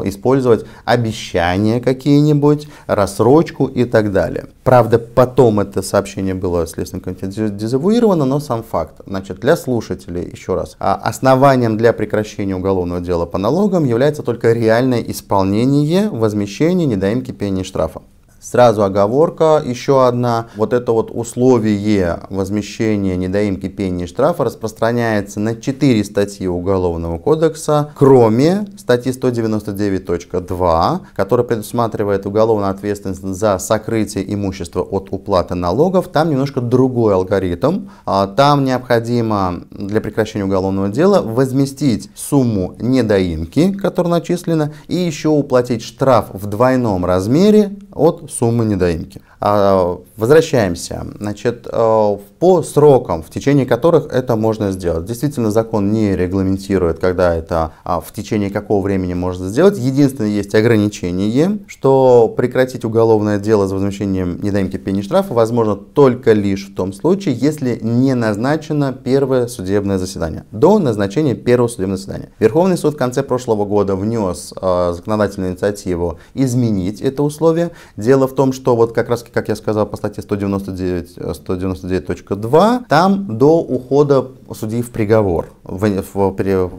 использовать обещания какие-нибудь, рассрочку и так далее. Правда, потом это сообщение было следственным комитетом дезавуировано, но сам факт. Значит, для слушателей, еще раз, а основанием для прекращения уголовного дела по налогам является только реальный реальное исполнение возмещения недоимки пени штрафа. Сразу оговорка, еще одна. Вот это вот условие возмещения недоимки пени и штрафа распространяется на 4 статьи Уголовного кодекса, кроме статьи 199.2, которая предусматривает уголовную ответственность за сокрытие имущества от уплаты налогов. Там немножко другой алгоритм. А, там необходимо для прекращения уголовного дела возместить сумму недоимки, которая начислена, и еще уплатить штраф в двойном размере от суммы недоимки. А, возвращаемся. Значит, э, по срокам, в течение которых это можно сделать. Действительно, закон не регламентирует, когда это, а, в течение какого времени можно сделать. Единственное, есть ограничение, что прекратить уголовное дело с возмещением недоимки пени штрафа возможно только лишь в том случае, если не назначено первое судебное заседание. До назначения первого судебного заседания. Верховный суд в конце прошлого года внес э, законодательную инициативу изменить это условие. Дело в том, что вот как раз раз-таки, как я сказал, по статье 199.2, э, там до ухода судьи в приговор, в, в, в,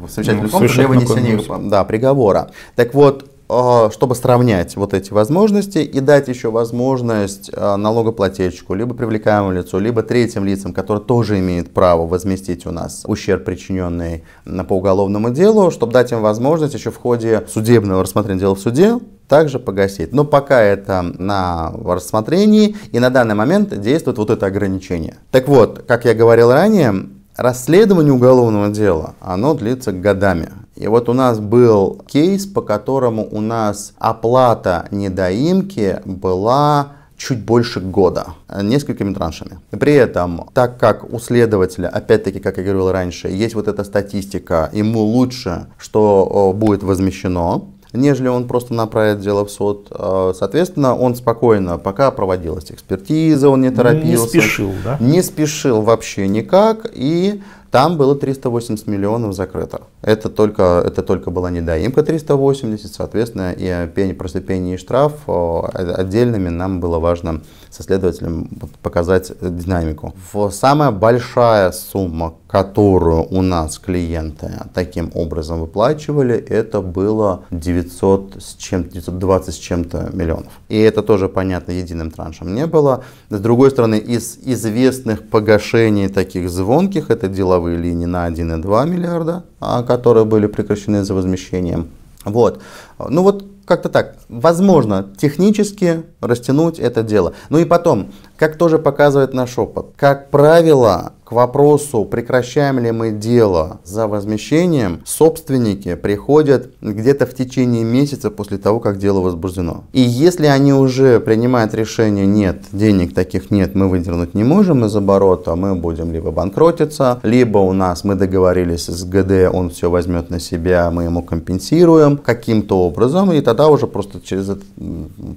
совещательном ну, вынесения да, приговора. Так вот, Э, чтобы сравнять вот эти возможности и дать еще возможность э, налогоплательщику, либо привлекаемому лицу, либо третьим лицам, которые тоже имеют право возместить у нас ущерб, причиненный э, по уголовному делу, чтобы дать им возможность еще в ходе судебного рассмотрения дела в суде также погасить. Но пока это на рассмотрении, и на данный момент действует вот это ограничение. Так вот, как я говорил ранее, расследование уголовного дела, оно длится годами. И вот у нас был кейс, по которому у нас оплата недоимки была чуть больше года, несколькими траншами. При этом, так как у следователя, опять-таки, как я говорил раньше, есть вот эта статистика, ему лучше, что будет возмещено, нежели он просто направит дело в суд. Э, соответственно, он спокойно, пока проводилась экспертиза, он не торопился. Не спешил, да? Не спешил вообще никак, и там было 380 миллионов закрыто. Это только, это только была недоимка 380, соответственно, и пение, просто пение и штраф э, отдельными нам было важно со следователем показать э, динамику. Самая большая сумма, которую у нас клиенты таким образом выплачивали, это было 900 с чем 920 с чем-то миллионов. И это тоже, понятно, единым траншем не было. С другой стороны, из известных погашений таких звонких, это деловые линии на 1,2 миллиарда, а которые были прекращены за возмещением. Вот. Ну вот как-то так. Возможно, технически растянуть это дело. Ну и потом, как тоже показывает наш опыт, как правило, к вопросу, прекращаем ли мы дело за возмещением, собственники приходят где-то в течение месяца после того, как дело возбуждено. И если они уже принимают решение, нет, денег таких нет, мы выдернуть не можем из оборота, мы будем либо банкротиться, либо у нас мы договорились с ГД, он все возьмет на себя, мы ему компенсируем каким-то образом, и тогда уже просто через,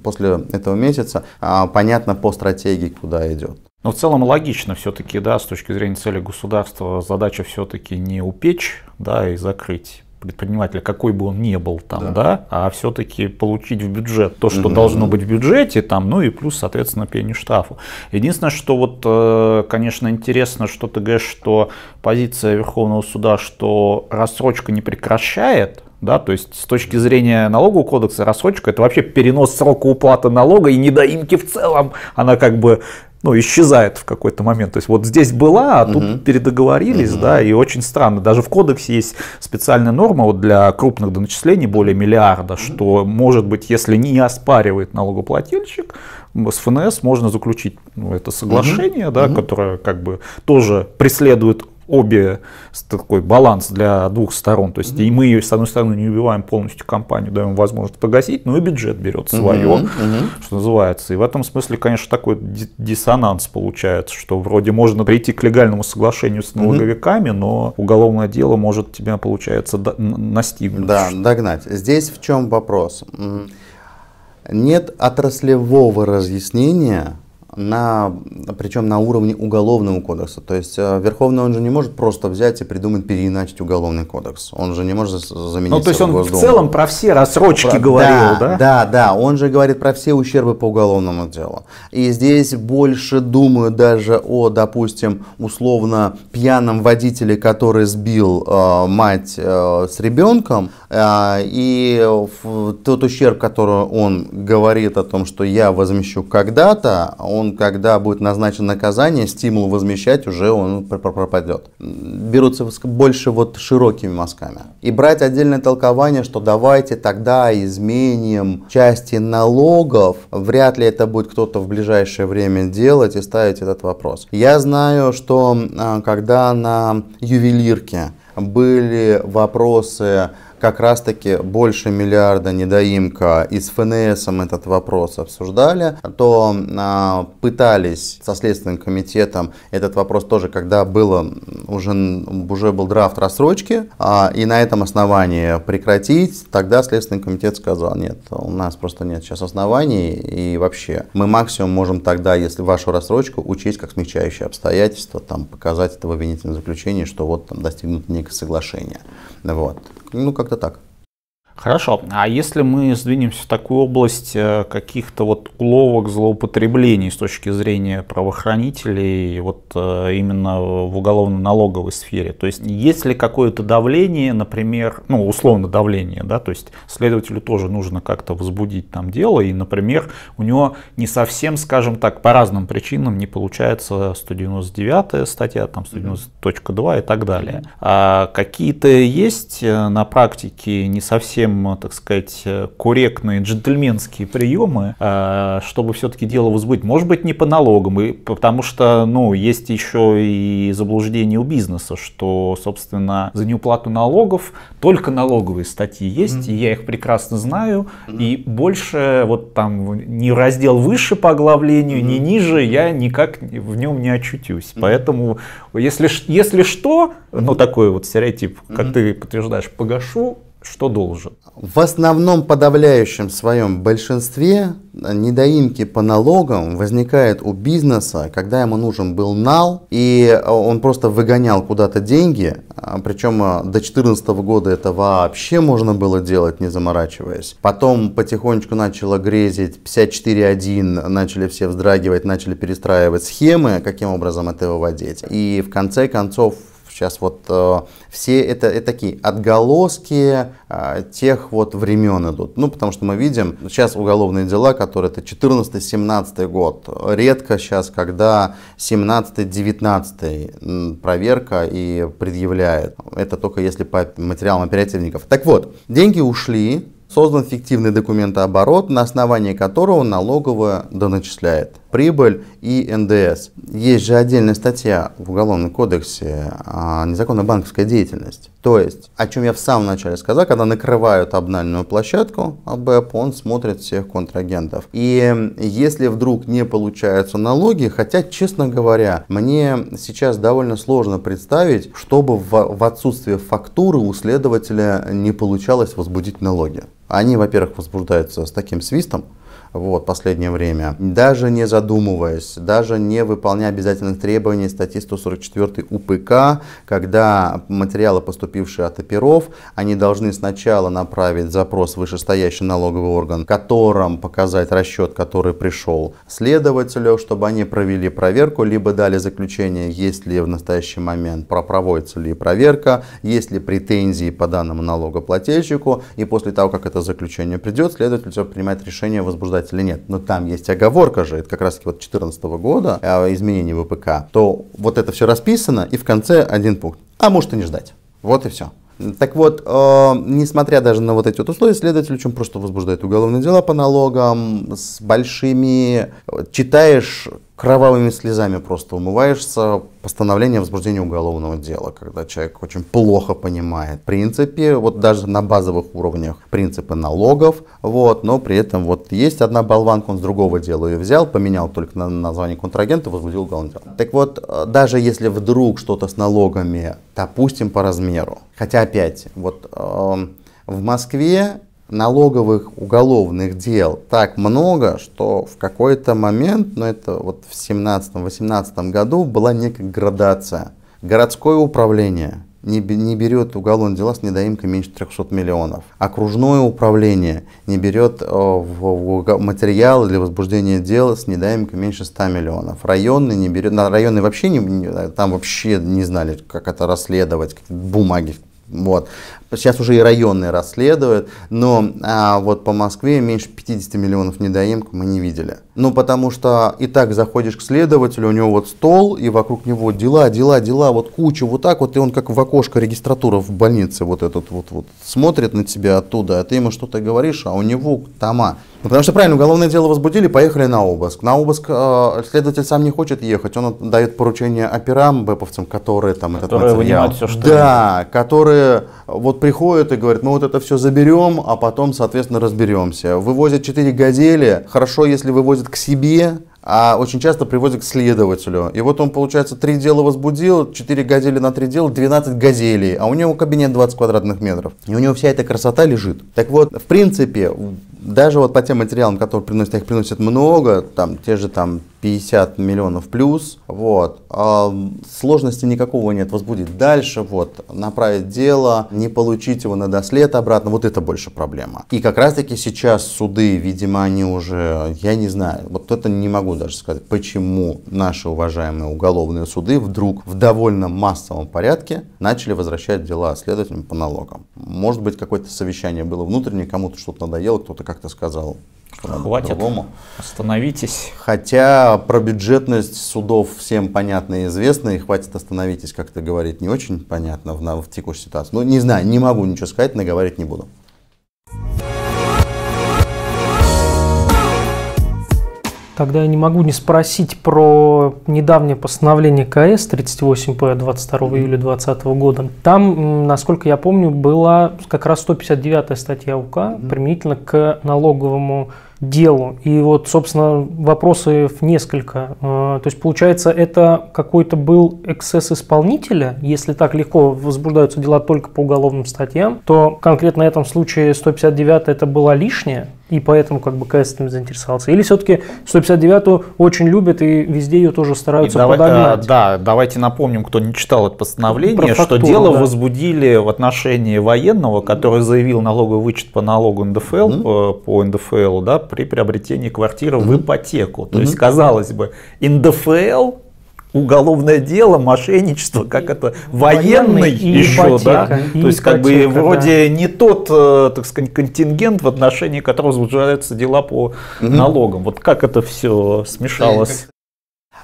после этого месяца а, понятно по стратегии, куда идет. Но в целом логично все-таки, да, с точки зрения цели государства, задача все-таки не упечь, да, и закрыть предпринимателя, какой бы он ни был там, да, да а все-таки получить в бюджет то, что mm должно быть в бюджете, там, ну и плюс, соответственно, пение штрафу. Единственное, что вот, э, конечно, интересно, что ты говоришь, что позиция Верховного суда, что рассрочка не прекращает, да, то есть с точки зрения налогового кодекса рассрочка это вообще перенос срока уплаты налога и недоимки в целом, она как бы ну, исчезает в какой-то момент. То есть вот здесь была, а тут угу. передоговорились, угу. да, и очень странно. Даже в кодексе есть специальная норма вот для крупных доначислений более миллиарда, угу. что может быть, если не оспаривает налогоплательщик, с ФНС можно заключить ну, это соглашение, угу. да, угу. которое как бы тоже преследует обе такой баланс для двух сторон. То есть mm-hmm. и мы, с одной стороны, не убиваем полностью компанию, даем возможность погасить, но и бюджет берет свое, mm-hmm. что называется. И в этом смысле, конечно, такой диссонанс получается, что вроде можно прийти к легальному соглашению с налоговиками, mm-hmm. но уголовное дело может тебя, получается, настигнуть. Да, догнать. Здесь в чем вопрос? Нет отраслевого разъяснения на, причем на уровне уголовного кодекса. То есть э, Верховный, он же не может просто взять и придумать переиначить уголовный кодекс. Он же не может заменить Ну, то есть он Госдуму. в целом про все рассрочки про... говорил, да, да? Да, да, он же говорит про все ущербы по уголовному делу. И здесь больше думаю даже о, допустим, условно пьяном водителе, который сбил э, мать э, с ребенком, а, и тот ущерб, который он говорит о том, что я возмещу когда-то, он, когда будет назначен наказание, стимул возмещать уже он пропадет. Берутся больше вот широкими мазками. И брать отдельное толкование, что давайте тогда изменим части налогов, вряд ли это будет кто-то в ближайшее время делать и ставить этот вопрос. Я знаю, что а, когда на ювелирке были вопросы как раз-таки больше миллиарда недоимка и с ФНС этот вопрос обсуждали, а то а, пытались со Следственным комитетом этот вопрос тоже, когда было уже, уже был драфт рассрочки, а, и на этом основании прекратить, тогда Следственный комитет сказал, нет, у нас просто нет сейчас оснований, и вообще мы максимум можем тогда, если вашу рассрочку, учесть как смягчающее обстоятельство, там, показать это в обвинительном заключении, что вот там достигнуто некое соглашение. Вот. Ну, как-то так. Хорошо, а если мы сдвинемся в такую область э, каких-то вот уловок злоупотреблений с точки зрения правоохранителей, вот э, именно в уголовно-налоговой сфере, то есть есть ли какое-то давление, например, ну условно давление, да, то есть следователю тоже нужно как-то возбудить там дело, и, например, у него не совсем, скажем так, по разным причинам не получается 199 статья, там 190.2 и так далее. А какие-то есть э, на практике не совсем совсем, э, так сказать, э, корректные джентльменские приемы, э, чтобы все-таки дело возбудить. Может быть, не по налогам, и, потому что, ну, есть еще и заблуждение у бизнеса, что, собственно, за неуплату налогов только налоговые статьи есть, mm-hmm. и я их прекрасно знаю, mm-hmm. и больше вот там ни раздел выше по оглавлению, mm-hmm. ни ниже я никак в нем не очутюсь. Mm-hmm. Поэтому, если, если что, ну, такой вот стереотип, mm-hmm. как ты подтверждаешь, погашу, что должен? В основном подавляющем своем большинстве недоимки по налогам возникают у бизнеса, когда ему нужен был нал, и он просто выгонял куда-то деньги, а, причем а, до 2014 года это вообще можно было делать, не заморачиваясь. Потом потихонечку начало грезить, 54.1 начали все вздрагивать, начали перестраивать схемы, каким образом это выводить. И в конце концов Сейчас вот э, все это, это такие отголоски э, тех вот времен идут. Ну, потому что мы видим, сейчас уголовные дела, которые это 14-17 год. Редко сейчас, когда 17-19 проверка и предъявляет. Это только если по материалам оперативников. Так вот, деньги ушли, создан фиктивный документооборот, на основании которого налоговая доначисляет прибыль и НДС. Есть же отдельная статья в Уголовном кодексе о незаконной банковской деятельности. То есть, о чем я в самом начале сказал, когда накрывают обнальную площадку АБЭП, он смотрит всех контрагентов. И если вдруг не получаются налоги, хотя, честно говоря, мне сейчас довольно сложно представить, чтобы в, в отсутствие фактуры у следователя не получалось возбудить налоги. Они, во-первых, возбуждаются с таким свистом, вот, последнее время, даже не задумываясь, даже не выполняя обязательных требований статьи 144 УПК, когда материалы, поступившие от оперов, они должны сначала направить запрос в вышестоящий налоговый орган, которым показать расчет, который пришел следователю, чтобы они провели проверку, либо дали заключение, есть ли в настоящий момент, проводится ли проверка, есть ли претензии по данному налогоплательщику, и после того, как это заключение придет, следователь все принимает решение возбуждать или нет, но там есть оговорка же, это как раз таки вот 2014 года, э, изменение ВПК, то вот это все расписано и в конце один пункт. А может и не ждать. Вот и все. Так вот, э, несмотря даже на вот эти вот условия, следователь чем просто возбуждает уголовные дела по налогам с большими. Читаешь кровавыми слезами просто умываешься постановление о возбуждении уголовного дела, когда человек очень плохо понимает в принципе, вот даже на базовых уровнях принципы налогов, вот, но при этом вот есть одна болванка, он с другого дела ее взял, поменял только на название контрагента, возбудил уголовное дело. Так вот, э, даже если вдруг что-то с налогами, допустим, по размеру, хотя опять, вот э, в Москве налоговых уголовных дел так много, что в какой-то момент, ну это вот в 17-18 году была некая градация. Городское управление не, не берет уголовные дела с недоимкой меньше 300 миллионов. Окружное управление не берет э, в, в материал для возбуждения дела с недоимкой меньше 100 миллионов. районные не берет, на районы вообще не, там вообще не знали, как это расследовать, бумаги вот. Сейчас уже и районные расследуют, но а вот по Москве меньше 50 миллионов недоимков мы не видели. Ну, потому что и так заходишь к следователю, у него вот стол, и вокруг него дела, дела, дела, вот куча, вот так вот, и он как в окошко регистратура в больнице вот этот вот, вот смотрит на тебя оттуда, а ты ему что-то говоришь, а у него тома. Ну, потому что, правильно, уголовное дело возбудили, поехали на обыск. На обыск э, следователь сам не хочет ехать, он дает поручение операм, бэповцам, которые там которые этот материал... все, что Да, которые вот приходят и говорят, мы «Ну, вот это все заберем, а потом, соответственно, разберемся. Вывозят 4 газели, хорошо, если вывозят к себе, а очень часто привозят к следователю. И вот он, получается, три дела возбудил, 4 газели на 3 дела, 12 газелей, а у него кабинет 20 квадратных метров. И у него вся эта красота лежит. Так вот, в принципе, даже вот по тем материалам, которые приносят, их приносят много, там те же там 50 миллионов плюс, вот, а сложности никакого нет, вас будет дальше, вот, направить дело, не получить его на дослед обратно, вот это больше проблема. И как раз-таки сейчас суды, видимо, они уже, я не знаю, вот это не могу даже сказать, почему наши уважаемые уголовные суды вдруг в довольно массовом порядке начали возвращать дела следователям по налогам. Может быть, какое-то совещание было внутреннее, кому-то что-то надоело, кто-то как-то сказал, Э, хватит, другому. остановитесь. Хотя про бюджетность судов всем понятно и известно, и хватит остановитесь, как-то говорить не очень понятно в, в текущей ситуации. Ну, не знаю, не могу ничего сказать, наговорить не буду. Тогда я не могу не спросить про недавнее постановление КС 38 по 22 июля 2020 года. Там, насколько я помню, была как раз 159 статья УК применительно к налоговому делу. И вот, собственно, вопросов несколько. Э, то есть, получается, это какой-то был эксцесс исполнителя? Если так легко возбуждаются дела только по уголовным статьям, то конкретно в этом случае 159 это была лишняя? и поэтому как бы КС этим заинтересовался. Или все-таки 159-ю очень любят и везде ее тоже стараются давай, а, подогнать. Да, давайте напомним, кто не читал это постановление, Про фактуру, что дело да. возбудили в отношении военного, который заявил налоговый вычет по налогу НДФЛ, mm-hmm. по, э, по НДФЛ, да, при приобретении квартиры mm-hmm. в ипотеку. То mm-hmm. есть, казалось бы, НДФЛ уголовное дело, мошенничество, как это, военный, военный еще, ипотека, да, и то есть как бы вроде да. не тот, э, так сказать, контингент в отношении которого возбуждаются дела по угу. налогам. Вот как это все смешалось.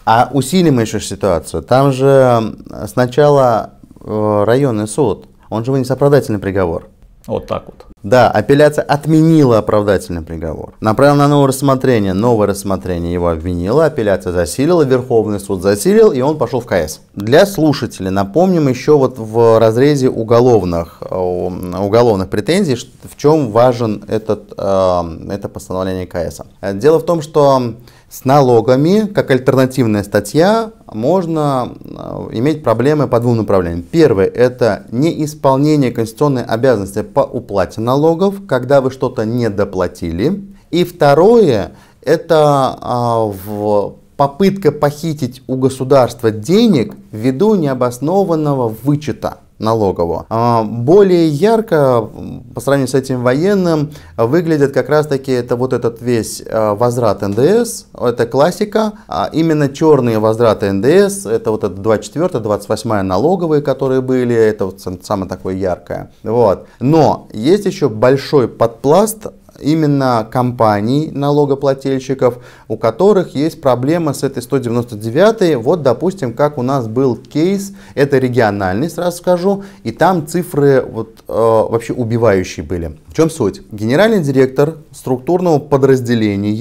А усилим еще ситуацию. Там же э, сначала э, районный суд, он же вынес оправдательный приговор. Вот так вот. Да, апелляция отменила оправдательный приговор. Направила на новое рассмотрение. Новое рассмотрение его обвинила, апелляция засилила, Верховный суд засилил, и он пошел в КС. Для слушателей напомним еще вот в разрезе уголовных, э, уголовных претензий, в чем важен этот, э, это постановление КС. Дело в том, что с налогами, как альтернативная статья, можно э, иметь проблемы по двум направлениям. Первое – это неисполнение конституционной обязанности по уплате налогов, когда вы что-то не доплатили. И второе – это а, в попытка похитить у государства денег ввиду необоснованного вычета – налогово. А, более ярко по сравнению с этим военным выглядит как раз таки это вот этот весь э, возврат НДС, это классика, а, именно черные возвраты НДС, это вот это 24 28 налоговые, которые были, это вот самое такое яркое. Вот. Но есть еще большой подпласт именно компаний налогоплательщиков, у которых есть проблемы с этой 199. Вот, допустим, как у нас был кейс, это региональный, сразу скажу, и там цифры вот, э, вообще убивающие были. В чем суть? Генеральный директор структурного подразделения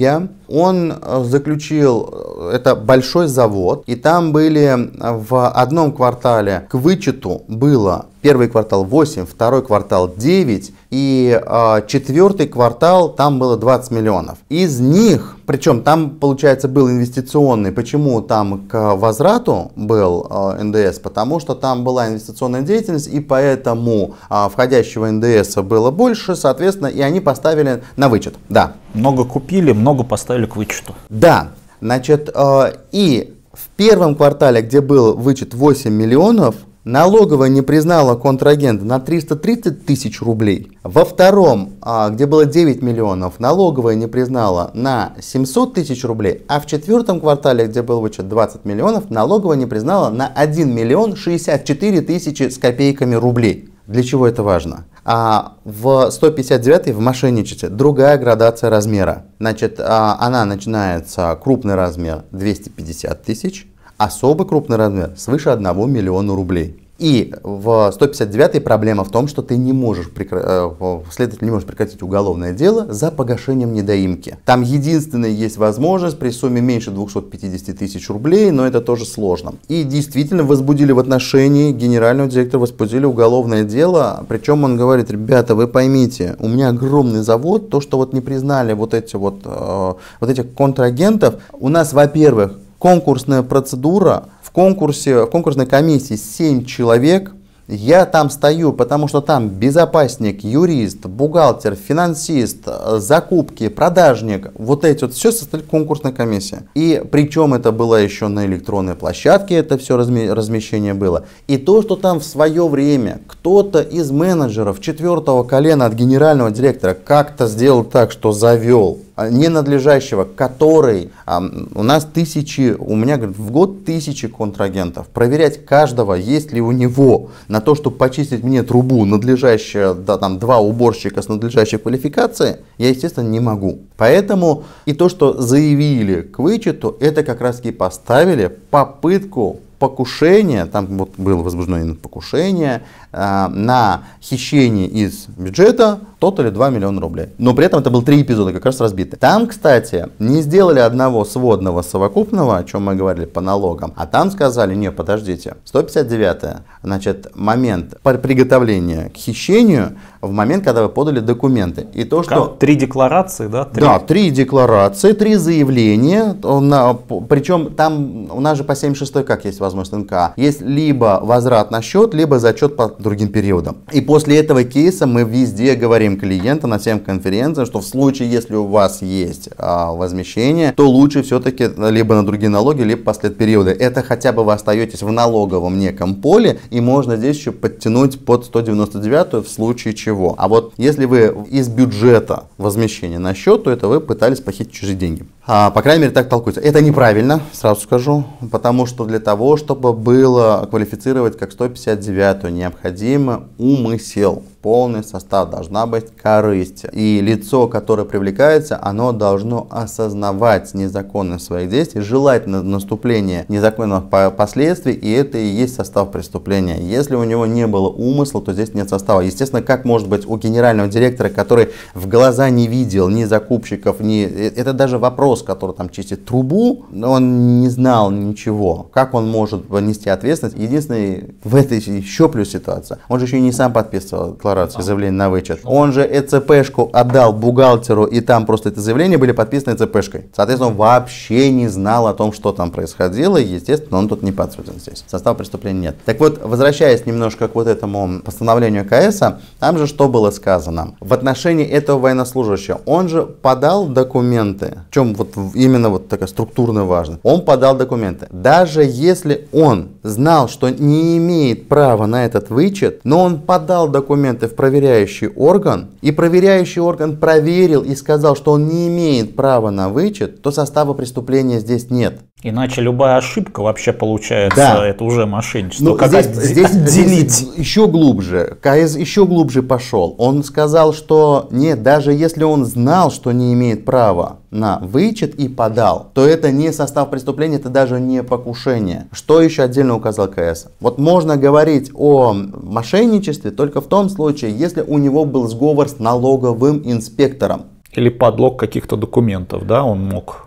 он э, заключил, э, это большой завод, и там были э, в одном квартале к вычету было первый квартал 8, второй квартал 9 и э, четвертый квартал там было 20 миллионов. Из них причем там, получается, был инвестиционный. Почему там к возврату был э, НДС? Потому что там была инвестиционная деятельность, и поэтому э, входящего НДС было больше, соответственно, и они поставили на вычет. Да. Много купили, много поставили к вычету. Да. Значит, э, и в первом квартале, где был вычет 8 миллионов, Налоговая не признала контрагента на 330 тысяч рублей. Во втором, а, где было 9 миллионов, налоговая не признала на 700 тысяч рублей. А в четвертом квартале, где был вычет 20 миллионов, налоговая не признала на 1 миллион 64 тысячи с копейками рублей. Для чего это важно? А в 159 в мошенничестве другая градация размера. Значит, а, она начинается крупный размер 250 тысяч, Особо крупный размер свыше 1 миллиона рублей. И в 159 проблема в том, что ты не можешь, прекра... Э, следователь не может прекратить уголовное дело за погашением недоимки. Там единственная есть возможность при сумме меньше 250 тысяч рублей, но это тоже сложно. И действительно возбудили в отношении генерального директора, возбудили уголовное дело, причем он говорит, ребята, вы поймите, у меня огромный завод, то, что вот не признали вот эти вот, э, вот этих контрагентов, у нас, во-первых, конкурсная процедура, в конкурсе, в конкурсной комиссии 7 человек, я там стою, потому что там безопасник, юрист, бухгалтер, финансист, закупки, продажник. Вот эти вот все состоит конкурсная комиссия. И причем это было еще на электронной площадке, это все размещение было. И то, что там в свое время кто-то из менеджеров четвертого колена от генерального директора как-то сделал так, что завел а, ненадлежащего, который а, у нас тысячи, у меня говорит, в год тысячи контрагентов. Проверять каждого, есть ли у него на на то, чтобы почистить мне трубу надлежащая, да, там, два уборщика с надлежащей квалификацией, я, естественно, не могу. Поэтому и то, что заявили к вычету, это как раз и поставили попытку покушения, там вот было возбуждено покушение, Э, на хищение из бюджета тот или 2 миллиона рублей. Но при этом это был три эпизода, как раз разбиты. Там, кстати, не сделали одного сводного совокупного, о чем мы говорили по налогам, а там сказали, не, подождите, 159 значит, момент приготовления к хищению в момент, когда вы подали документы. И то, что... Как? Три декларации, да? Три... Да, три декларации, три заявления. На... Причем там у нас же по 76 как есть возможность НК. Есть либо возврат на счет, либо зачет по другим периодом. И после этого кейса мы везде говорим клиентам на всем конференциям, что в случае, если у вас есть а, возмещение, то лучше все-таки э, либо на другие налоги, либо после периода. Это хотя бы вы остаетесь в налоговом неком поле, и можно здесь еще подтянуть под 199 в случае чего. А вот если вы из бюджета возмещения на счет, то это вы пытались похитить чужие деньги. А, по крайней мере, так толкуется. Это неправильно, сразу скажу, потому что для того, чтобы было квалифицировать как 159 необходимо необходимо умысел полный состав, должна быть корысть. И лицо, которое привлекается, оно должно осознавать незаконность своих действий, желательно наступление незаконных последствий, и это и есть состав преступления. Если у него не было умысла, то здесь нет состава. Естественно, как может быть у генерального директора, который в глаза не видел ни закупщиков, ни... Э, это даже вопрос, который там чистит трубу, он не знал ничего. Как он может нести ответственность? Единственное в этой еще плюс ситуация. Он же еще и не сам подписывал декларацию, заявление на вычет. Он же ЭЦПшку отдал бухгалтеру, и там просто это заявление были подписаны ЭЦПшкой. Соответственно, он вообще не знал о том, что там происходило, и, естественно, он тут не подсуден здесь. Состава преступления нет. Так вот, возвращаясь немножко к вот этому постановлению КС, там же что было сказано? В отношении этого военнослужащего, он же подал документы, в чем вот именно вот такая структурная важность. он подал документы. Даже если он знал, что не имеет права на этот вычет, но он подал документы документы в проверяющий орган, и проверяющий орган проверил и сказал, что он не имеет права на вычет, то состава преступления здесь нет. Иначе любая ошибка вообще получается, да. это уже мошенничество. Ну, как здесь, здесь делить? еще глубже. КС еще глубже пошел. Он сказал, что нет, даже если он знал, что не имеет права на вычет и подал, то это не состав преступления, это даже не покушение. Что еще отдельно указал КС? Вот можно говорить о мошенничестве только в том случае, если у него был сговор с налоговым инспектором. Или подлог каких-то документов, да, он мог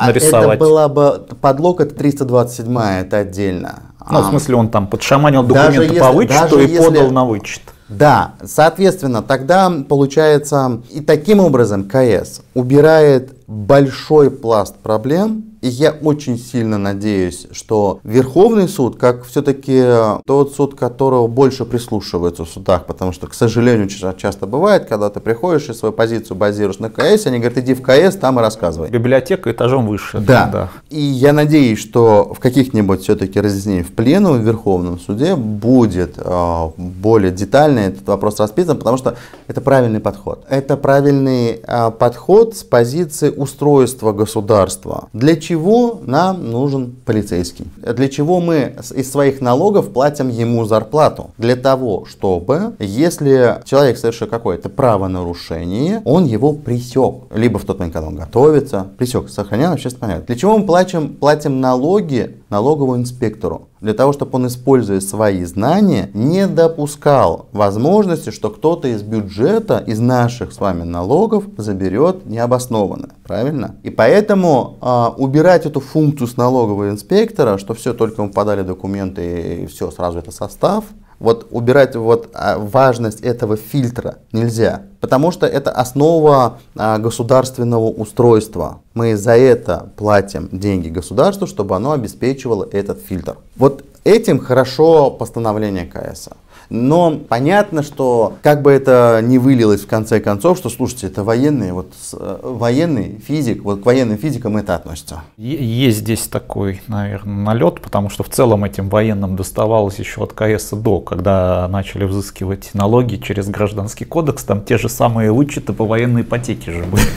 нарисовать. А это была бы подлог, это 327 это отдельно. Ну, в а, смысле, он там подшаманил документы даже если, по вычету и если, подал на вычет. Да, соответственно, тогда получается, и таким образом КС убирает большой пласт проблем, и я очень сильно надеюсь, что Верховный суд, как все-таки э, тот суд, которого больше прислушиваются в судах, потому что, к сожалению, часто бывает, когда ты приходишь и свою позицию базируешь на КС, они говорят, иди в КС, там и рассказывай. Библиотека этажом выше. Да. да. И я надеюсь, что в каких-нибудь все-таки разъяснениях в плену в Верховном суде будет э, более детально этот вопрос расписан, потому что это правильный подход. Это правильный э, подход с позиции устройства государства. Для чего? чего нам нужен полицейский? Для чего мы из своих налогов платим ему зарплату? Для того, чтобы, если человек совершил какое-то правонарушение, он его пресек. Либо в тот момент, когда он готовится, пресек, сохранял общественный порядок. Для чего мы платим, платим налоги налоговому инспектору, для того, чтобы он, используя свои знания, не допускал возможности, что кто-то из бюджета, из наших с вами налогов, заберет необоснованно. Правильно? И поэтому э, убирать эту функцию с налогового инспектора, что все, только ему подали документы и все, сразу это состав, вот убирать вот а, важность этого фильтра нельзя, потому что это основа а, государственного устройства. Мы за это платим деньги государству, чтобы оно обеспечивало этот фильтр. Вот этим хорошо постановление КС. Но понятно, что как бы это не вылилось в конце концов, что, слушайте, это военные, вот э, военный физик, вот к военным физикам это относится. Есть здесь такой, наверное, налет, потому что в целом этим военным доставалось еще от КС до, когда начали взыскивать налоги через гражданский кодекс, там те же самые вычеты по военной ипотеке же были.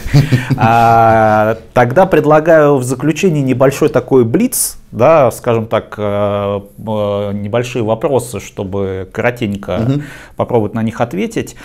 А, тогда предлагаю в заключение небольшой такой блиц, да, скажем так, э, э, небольшие вопросы, чтобы коротенько угу. попробовать на них ответить.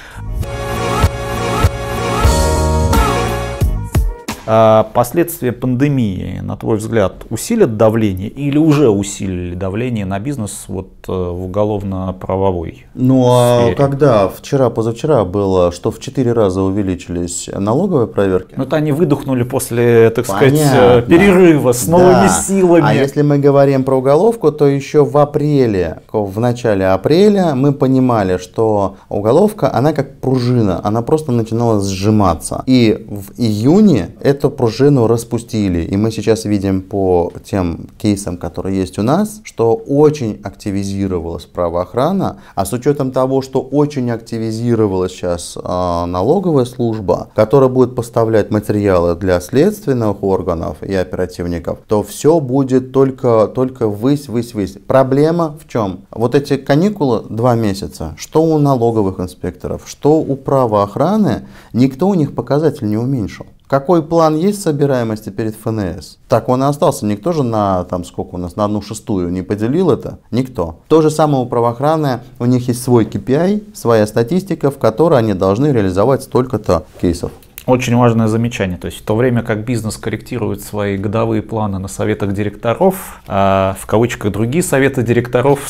А, последствия пандемии, на твой взгляд, усилят давление или уже усилили давление на бизнес вот э, в уголовно-правовой? Ну а сфере? когда вчера, позавчера было, что в четыре раза увеличились налоговые проверки? Ну это они выдохнули после, так э, Понятно. сказать, перерыва с новыми да. силами. А если мы говорим про уголовку, то еще в апреле, в начале апреля мы понимали, что уголовка, она как пружина, она просто начинала сжиматься. И в июне эту пружину распустили. И мы сейчас видим по тем кейсам, которые есть у нас, что очень активизировалась правоохрана. А с учетом того, что очень активизировалась сейчас э, налоговая служба, которая будет поставлять материалы для следственных органов и оперативников, то все будет только, только высь, высь, высь. Проблема в чем? Вот эти каникулы два месяца, что у налоговых инспекторов, что у правоохраны, никто у них показатель не уменьшил. Какой план есть собираемости перед ФНС? Так он и остался. Никто же на, там, сколько у нас, на одну шестую не поделил это? Никто. То же самое у правоохранное. У них есть свой KPI, а, своя статистика, в которой они должны реализовать столько-то кейсов. Очень важное замечание. То есть в то время как бизнес корректирует свои годовые планы на советах директоров, а в кавычках другие советы директоров,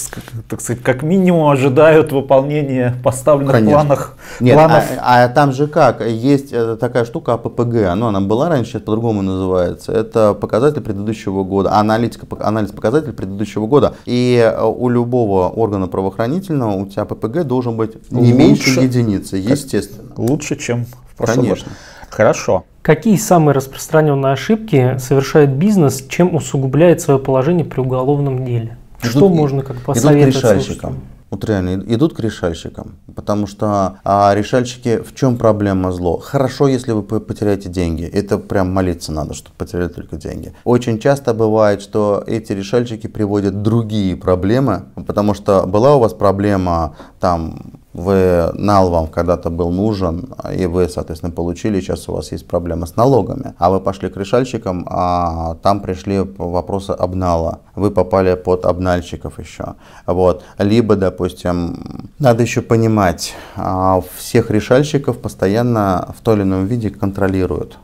так сказать, как минимум ожидают выполнения поставленных Конечно. планах. Нет, а, планов. А, а там же как? Есть э, такая штука АППГ, оно, она была раньше, сейчас по-другому называется. Это показатель предыдущего года, аналитика, анализ показателей предыдущего года. И э, у любого органа правоохранительного у тебя а ППГ должен быть не лучше, меньше единицы, естественно. Лучше, чем прошлом Конечно. году. Хорошо. Какие самые распространенные ошибки совершает бизнес, чем усугубляет свое положение при уголовном деле? Идут, Что можно как посоветовать? Идут к решальщикам. Вот реально, идут к решальщикам. Потому что а, решальщики, в чем проблема зло? Хорошо, если вы потеряете деньги. Это прям молиться надо, чтобы потеряли только деньги. Очень часто бывает, что эти решальщики приводят другие проблемы. Потому что была у вас проблема там вы нал вам когда-то был нужен, и вы, соответственно, получили, сейчас у вас есть проблемы с налогами, а вы пошли к решальщикам, а там пришли вопросы обнала, вы попали под обнальщиков еще, вот, либо, допустим, надо еще понимать, а, всех решальщиков постоянно в том или ином виде контролируют,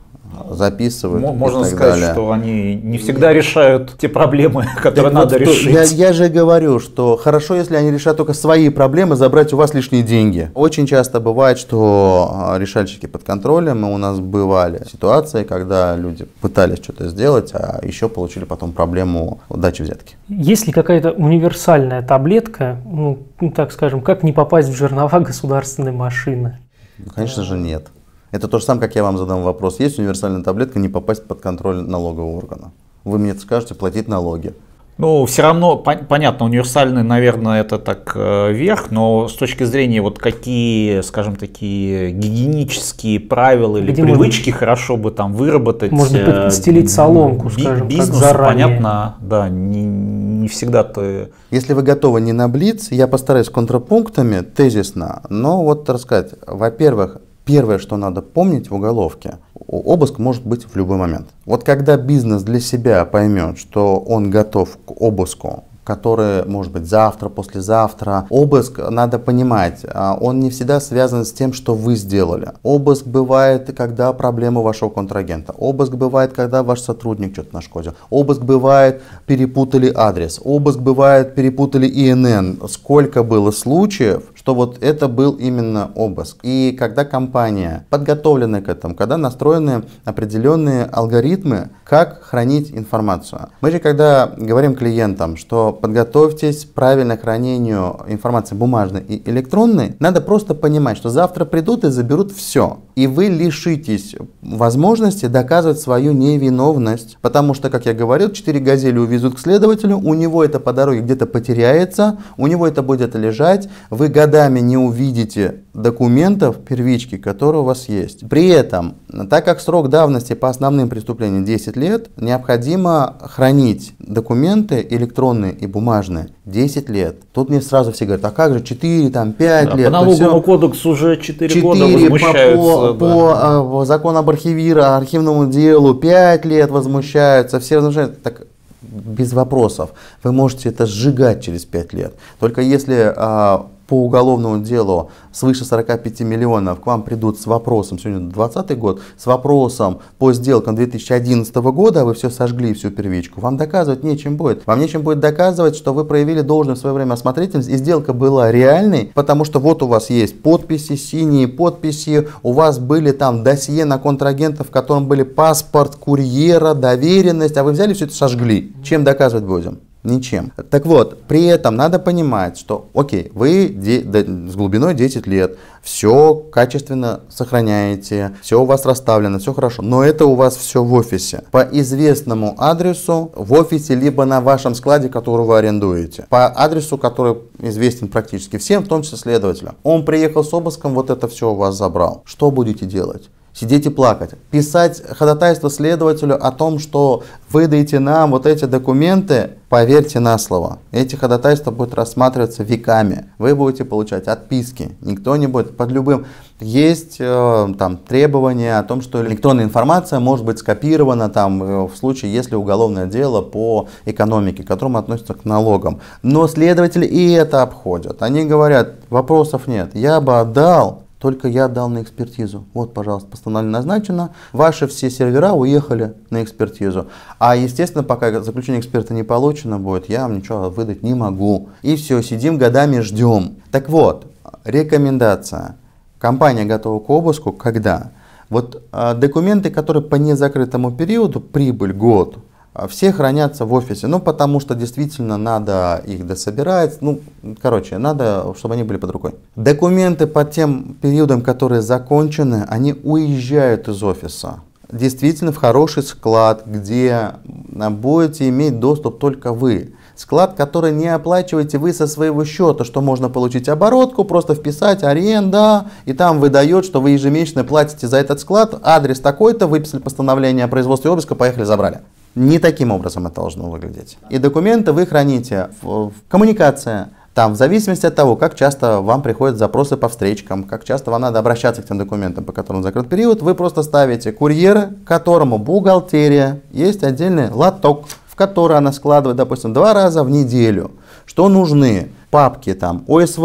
записывают. Можно сказать, далее. что они не всегда решают те проблемы, которые так надо вот, решить. Я, я же говорю, что хорошо, если они решат только свои проблемы, забрать у вас лишние деньги. Очень часто бывает, что а, решальщики под контролем, и у нас бывали ситуации, когда люди пытались что-то сделать, а еще получили потом проблему дачи взятки. Есть ли какая-то универсальная таблетка, ну, так скажем, как не попасть в жернова государственной машины? Ну, конечно же, нет. Это то же самое, как я вам задам вопрос. Есть универсальная таблетка не попасть под контроль налогового органа? Вы мне скажете платить налоги. Ну, все равно, понятно, универсальный, наверное, это так вверх, э, но с точки зрения вот какие, скажем, такие гигиенические правила или Где привычки можно, хорошо бы там выработать. Можно э, подстелить соломку, скажем бизнесу, так, заранее. понятно, да, не, не всегда то Если вы готовы не на блиц, я постараюсь контрапунктами тезисно, но вот рассказать. Во-первых, Первое, что надо помнить в уголовке, обыск может быть в любой момент. Вот когда бизнес для себя поймет, что он готов к обыску, который может быть завтра, послезавтра. Обыск, надо понимать, а он не всегда связан с тем, что вы сделали. Обыск бывает, когда проблема вашего контрагента. Обыск бывает, когда ваш сотрудник что-то нашкодил. Обыск бывает, перепутали адрес. Обыск бывает, перепутали ИНН. Сколько было случаев, что вот это был именно обыск. И когда компания подготовлена к этому, когда настроены определенные алгоритмы, как хранить информацию. Мы же когда говорим клиентам, что подготовьтесь правильно к хранению информации бумажной и электронной, надо просто понимать, что завтра придут и заберут все. И вы лишитесь возможности доказывать свою невиновность. Потому что, как я говорил, 4 газели увезут к следователю, у него это по дороге где-то потеряется, у него это будет лежать, вы гадаете, годами не увидите документов первички, которые у вас есть. При этом, так как срок давности по основным преступлениям 10 лет, необходимо хранить документы электронные и бумажные 10 лет. Тут мне сразу все говорят, а как же 4, там 5 да, лет. По налоговому все... кодексу уже 4, 4 года возмущаются. По, да. по, по а, закону об архивира, архивному делу 5 лет возмущаются, все возмущаются. Так без вопросов. Вы можете это сжигать через 5 лет. Только если а, по уголовному делу свыше 45 миллионов к вам придут с вопросом, сегодня 2020 год, с вопросом по сделкам 2011 года, вы все сожгли, всю первичку, вам доказывать нечем будет. Вам нечем будет доказывать, что вы проявили должную в свое время осмотрительность, и сделка была реальной, потому что вот у вас есть подписи, синие подписи, у вас были там досье на контрагентов, в котором были паспорт, курьера, доверенность, а вы взяли все это сожгли. Чем доказывать будем? Ничем. Так вот, при этом надо понимать, что, окей, вы де- с глубиной 10 лет, все качественно сохраняете, все у вас расставлено, все хорошо, но это у вас все в офисе. По известному адресу в офисе, либо на вашем складе, который вы арендуете. По адресу, который известен практически всем, в том числе следователям. Он приехал с обыском, вот это все у вас забрал. Что будете делать? сидеть и плакать, писать ходатайство следователю о том, что выдайте нам вот эти документы, поверьте на слово, эти ходатайства будут рассматриваться веками. Вы будете получать отписки, никто не будет под любым. Есть э, там требования о том, что электронная информация может быть скопирована там э, в случае, если уголовное дело по экономике, к которому относится к налогам. Но следователи и это обходят. Они говорят, вопросов нет, я бы отдал, только я дал на экспертизу. Вот, пожалуйста, постановление назначено. Ваши все сервера уехали на экспертизу. А, естественно, пока заключение эксперта не получено будет, я вам ничего выдать не могу. И все, сидим годами, ждем. Так вот, рекомендация. Компания готова к обыску, когда? Вот э, документы, которые по незакрытому периоду, прибыль год, а все хранятся в офисе, ну потому что действительно надо их дособирать, ну короче, надо, чтобы они были под рукой. Документы по тем периодам, которые закончены, они уезжают из офиса. Действительно в хороший склад, где будете иметь доступ только вы. Склад, который не оплачиваете вы со своего счета, что можно получить оборотку, просто вписать аренда, и там выдает, что вы ежемесячно платите за этот склад, адрес такой-то, выписали постановление о производстве обыска, поехали забрали. Не таким образом это должно выглядеть. И документы вы храните в, в коммуникация, там, в зависимости от того, как часто вам приходят запросы по встречкам, как часто вам надо обращаться к тем документам, по которым закрыт период, вы просто ставите курьеры, которому бухгалтерия, есть отдельный лоток, в который она складывает, допустим, два раза в неделю, что нужны папки там ОСВ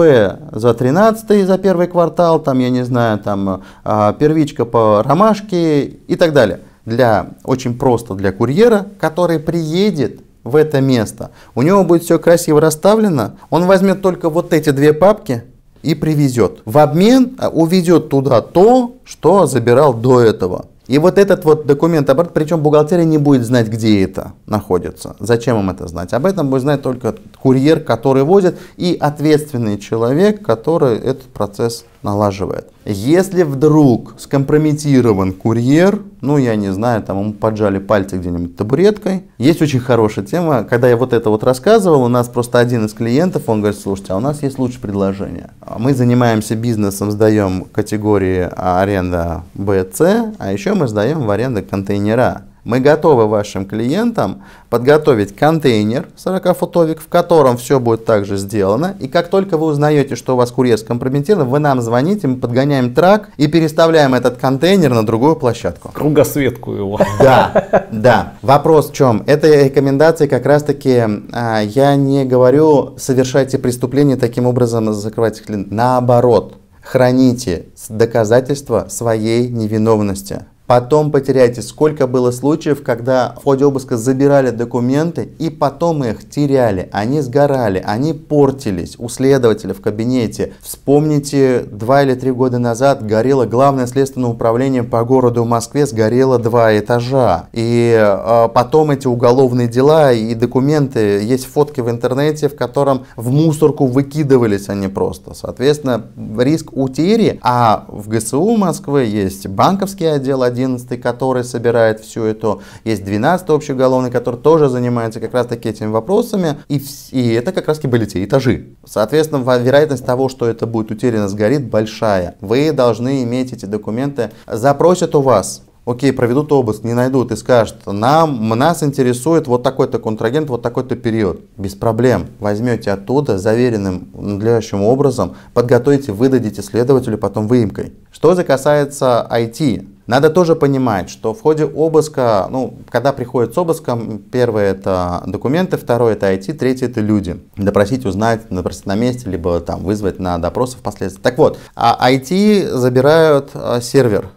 за 13 за первый квартал, там, я не знаю, там а, первичка по ромашке и так далее для, очень просто для курьера, который приедет в это место. У него будет все красиво расставлено, он возьмет только вот эти две папки и привезет. В обмен а, увезет туда то, что забирал до этого. И вот этот вот документ оборот, причем бухгалтерия не будет знать, где это находится. Зачем им это знать? Об этом будет знать только курьер, который возит, и ответственный человек, который этот процесс налаживает. Если вдруг скомпрометирован курьер, ну я не знаю, там ему поджали пальцы где-нибудь табуреткой. Есть очень хорошая тема, когда я вот это вот рассказывал, у нас просто один из клиентов, он говорит, слушайте, а у нас есть лучшее предложение. Мы занимаемся бизнесом, сдаем категории а, аренда Б, С, а еще мы сдаем в аренду контейнера. Мы готовы вашим клиентам подготовить контейнер 40-футовик, в котором все будет также сделано. И как только вы узнаете, что у вас курьер скомпрометирован, вы нам звоните, мы подгоняем трак и переставляем этот контейнер на другую площадку. Кругосветку его. Да, да. Вопрос в чем? Это рекомендации как раз-таки, а, я не говорю, совершайте преступление таким образом, закрывайте клиент. Наоборот, храните доказательства своей невиновности потом потеряете. Сколько было случаев, когда в ходе обыска забирали документы и потом их теряли, они сгорали, они портились у следователя в кабинете. Вспомните, два или три года назад горело главное следственное управление по городу Москве, сгорело два этажа. И э, потом эти уголовные дела и документы, есть фотки в интернете, в котором в мусорку выкидывались они просто. Соответственно, риск утери, а в ГСУ Москвы есть банковский отдел, 11, который собирает всю это. Есть 12 общеуголовный, который тоже занимается как раз таки этими вопросами. И, и это как раз таки были те этажи. Соответственно, вероятность того, что это будет утеряно, сгорит, большая. Вы должны иметь эти документы. Запросят у вас окей, проведут обыск, не найдут и скажут, нам, нас интересует вот такой-то контрагент, вот такой-то период. Без проблем. Возьмете оттуда заверенным надлежащим образом, подготовите, выдадите следователю потом выемкой. Что же касается IT, надо тоже понимать, что в ходе обыска, ну, когда приходят с обыском, первое это документы, второе это IT, третье это люди. Допросить, узнать, допросить на месте, либо там вызвать на допросы впоследствии. Так вот, а IT забирают а, сервер.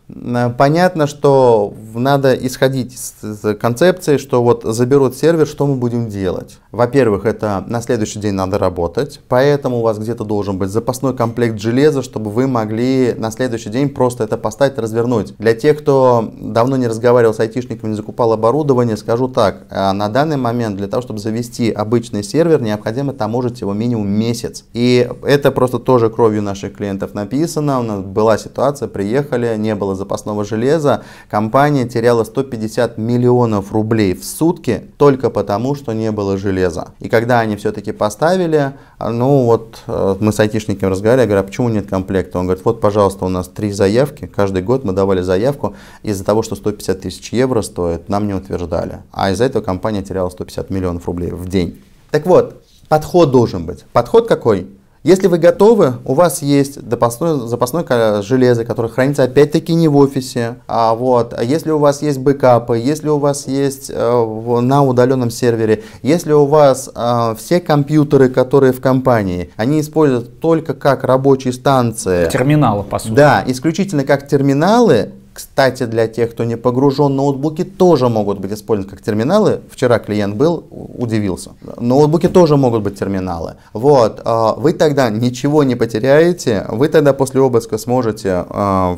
Понятно, что надо исходить с концепции, что вот заберут сервер, что мы будем делать. Во-первых, это на следующий день надо работать, поэтому у вас где-то должен быть запасной комплект железа, чтобы вы могли на следующий день просто это поставить, развернуть. Для тех, кто давно не разговаривал с айтишниками, не закупал оборудование, скажу так. А, на данный момент для того, чтобы завести обычный сервер, необходимо таможить его минимум месяц. И это просто тоже кровью наших клиентов написано. У нас была ситуация, приехали, не было запасного железа. Компания теряла 150 миллионов рублей в сутки только потому, что не было железа. И когда они все-таки поставили, а, ну вот э, мы с айтишниками разговаривали, я говорю, а почему нет комплекта? Он говорит, вот, пожалуйста, у нас три заявки, каждый год мы давали заявки, заявку, из-за того, что 150 тысяч евро стоит, нам не утверждали. А из-за этого компания теряла 150 миллионов рублей в день. Так вот, подход должен быть. Подход какой? Если вы готовы, у вас есть запасное, запасное железо, которое хранится опять-таки не в офисе. А вот, а если у вас есть бэкапы, если у вас есть э, на удаленном сервере, если у вас э, все компьютеры, которые в компании, они используют только как рабочие станции. Терминалы, по сути. Да, исключительно как терминалы, кстати, для тех, кто не погружен, ноутбуки тоже могут быть использованы как терминалы. Вчера клиент был, удивился. Ноутбуки тоже могут быть терминалы. Вот, а, вы тогда ничего не потеряете, вы тогда после обыска сможете а,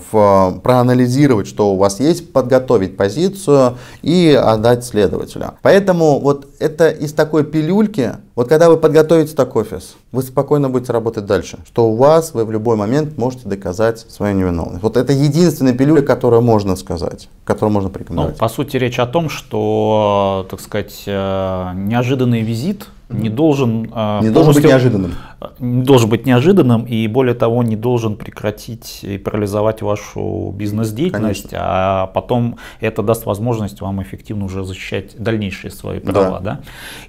проанализировать, что у вас есть, подготовить позицию и отдать следователю. Поэтому вот это из такой пилюльки, вот когда вы подготовите так офис, вы спокойно будете работать дальше, что у вас, вы в любой момент можете доказать свою невиновность. Вот это единственная пилюля, которую можно сказать, которую можно ну, порекомендовать. Ну, по сути, речь о том, что, так сказать, э, неожиданный визит – не должен... Э, не должен быть неожиданным. Не должен быть неожиданным и более того не должен прекратить и парализовать вашу бизнес-деятельность, а потом это даст возможность вам эффективно уже защищать дальнейшие свои права. Да. Да?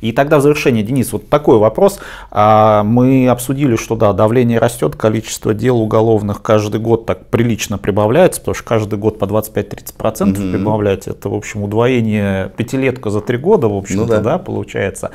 И тогда в завершение, Денис, вот такой вопрос. А, мы обсудили, что да, давление растет, количество дел уголовных каждый год так прилично прибавляется, потому что каждый год по 25-30% угу. прибавляется. Это, в общем, удвоение пятилетка за три года, в ну общем-то, ну, да. да, получается.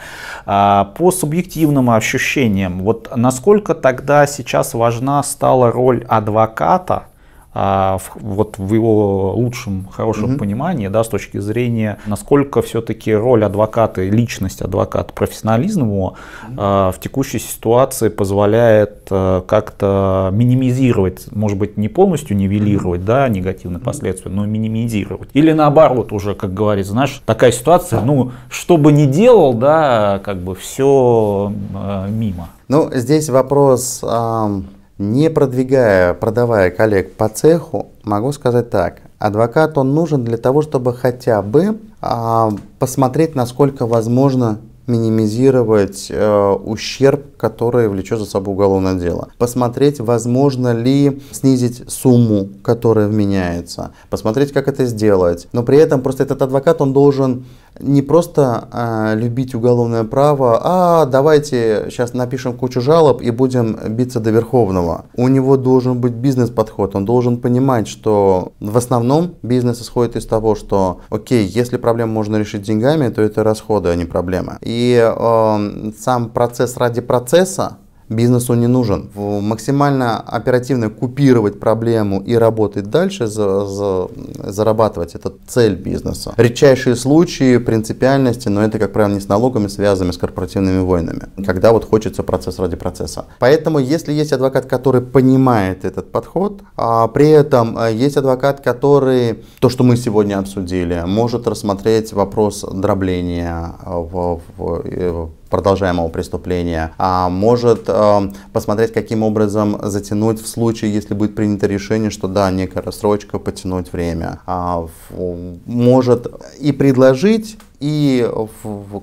А, а, по субъективным ощущениям, вот насколько тогда сейчас важна стала роль адвоката а в, вот в его лучшем, хорошем угу. понимании, да, с точки зрения, насколько все-таки роль адвоката личность адвоката, профессионализм его угу. а, в текущей ситуации позволяет а, как-то минимизировать, может быть, не полностью нивелировать, угу. да, негативные угу. последствия, но минимизировать. Или наоборот уже, как говорится, знаешь, такая ситуация, ну, что бы ни делал, да, как бы все а, э, мимо. Ну, здесь вопрос... А не продвигая, продавая коллег по цеху, могу сказать так. Адвокат, он нужен для того, чтобы хотя бы а, посмотреть, насколько возможно минимизировать э, ущерб, который влечет за собой уголовное дело. Посмотреть, возможно ли снизить сумму, которая вменяется. Посмотреть, как это сделать. Но при этом просто этот адвокат, он должен не просто а, любить уголовное право, а давайте сейчас напишем кучу жалоб и будем биться до Верховного. У него должен быть бизнес-подход, он должен понимать, что в основном бизнес исходит из того, что, окей, если проблему можно решить деньгами, то это расходы, а не проблема. И э, сам процесс ради процесса, бизнесу не нужен. Максимально оперативно купировать проблему и работать дальше, за, за, зарабатывать, это цель бизнеса. Редчайшие случаи принципиальности, но это, как правило, не с налогами связанными, а с корпоративными войнами, когда вот хочется процесс ради процесса. Поэтому, если есть адвокат, который понимает этот подход, а при этом э, есть адвокат, который, то, что мы сегодня обсудили, может рассмотреть вопрос дробления э, в, в, в э, продолжаемого преступления, а может э, посмотреть, каким образом затянуть в случае, если будет принято решение, что да, некая рассрочка, потянуть время. А, в, может и предложить и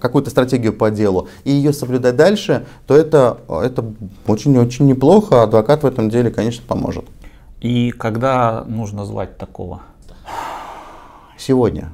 какую-то стратегию по делу, и ее соблюдать дальше, то это, это очень-очень неплохо. А адвокат в этом деле, конечно, поможет. И когда нужно звать такого? Сегодня.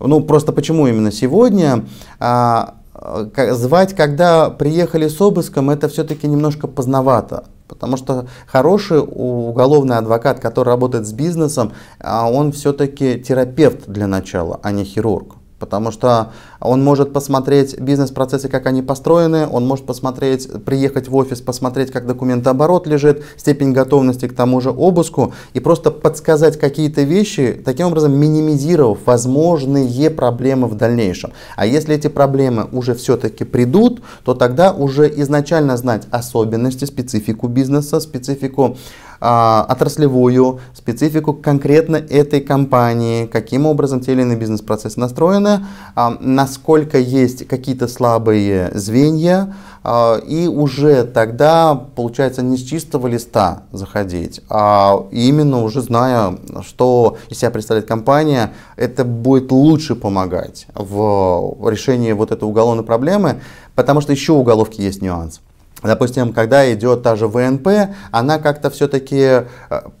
Ну, просто почему именно сегодня? А, Э, звать, когда приехали с обыском, это все-таки немножко поздновато. Потому что хороший уголовный адвокат, который работает с бизнесом, а он все-таки терапевт для начала, а не хирург. Потому что он может посмотреть бизнес-процессы, как они построены, он может посмотреть, приехать в офис, посмотреть, как документооборот лежит, степень готовности к тому же обыску и просто подсказать какие-то вещи, таким образом минимизировав возможные проблемы в дальнейшем. А если эти проблемы уже все-таки придут, то тогда уже изначально знать особенности, специфику бизнеса, специфику а, отраслевую специфику конкретно этой компании, каким образом те или иные бизнес-процессы настроены, а, насколько есть какие-то слабые звенья, а, и уже тогда, получается, не с чистого листа заходить, а именно уже зная, что из себя представляет компания, это будет лучше помогать в решении вот этой уголовной проблемы, потому что еще уголовки есть нюанс. Допустим, когда идет та же ВНП, она как-то все-таки э,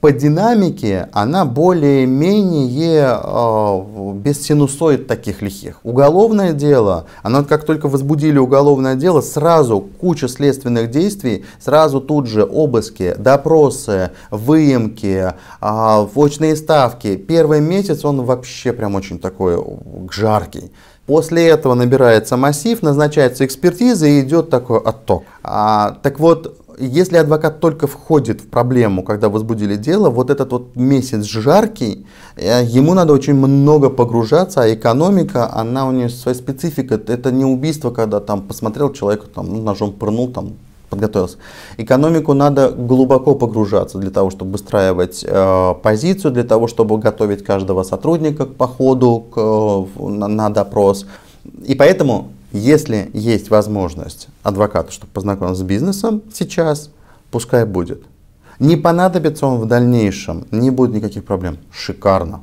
по динамике, она более-менее э, без синусоид таких лихих. Уголовное дело, оно как только возбудили уголовное дело, сразу куча следственных действий, сразу тут же обыски, допросы, выемки, э, очные ставки. Первый месяц он вообще прям очень такой э, жаркий. После этого набирается массив, назначается экспертиза и идет такой отток. А, так вот, если адвокат только входит в проблему, когда возбудили дело, вот этот вот месяц жаркий, э, ему надо очень много погружаться, а экономика, она у нее своя специфика. Это не убийство, когда там посмотрел человека, там ножом пырнул, там подготовился. Экономику надо глубоко погружаться для того, чтобы выстраивать э, позицию, для того, чтобы готовить каждого сотрудника к походу к, э, на, на допрос. И поэтому, если есть возможность адвоката, чтобы познакомиться с бизнесом сейчас, пускай будет. Не понадобится он в дальнейшем, не будет никаких проблем. Шикарно.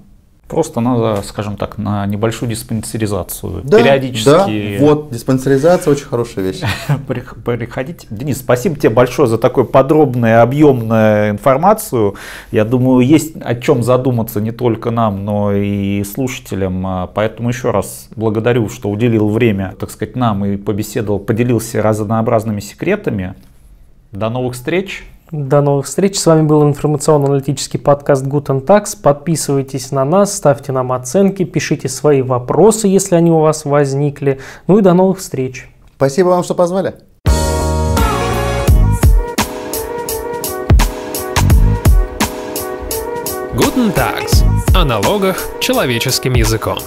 Просто надо, скажем так, на небольшую диспансеризацию. Да, Периодически. Да, вот, диспансеризация очень хорошая вещь. Приходите. Денис, спасибо тебе большое за такую подробную, объемную информацию. Я думаю, есть о чем задуматься не только нам, но и слушателям. А, поэтому еще раз благодарю, что уделил время, так сказать, нам и побеседовал, поделился разнообразными секретами. До новых встреч! До новых встреч. С вами был информационно-аналитический подкаст Guten Tax. Подписывайтесь на нас, ставьте нам оценки, пишите свои вопросы, если они у вас возникли. Ну и до новых встреч. Спасибо вам, что позвали. Guten Tax. О налогах человеческим языком.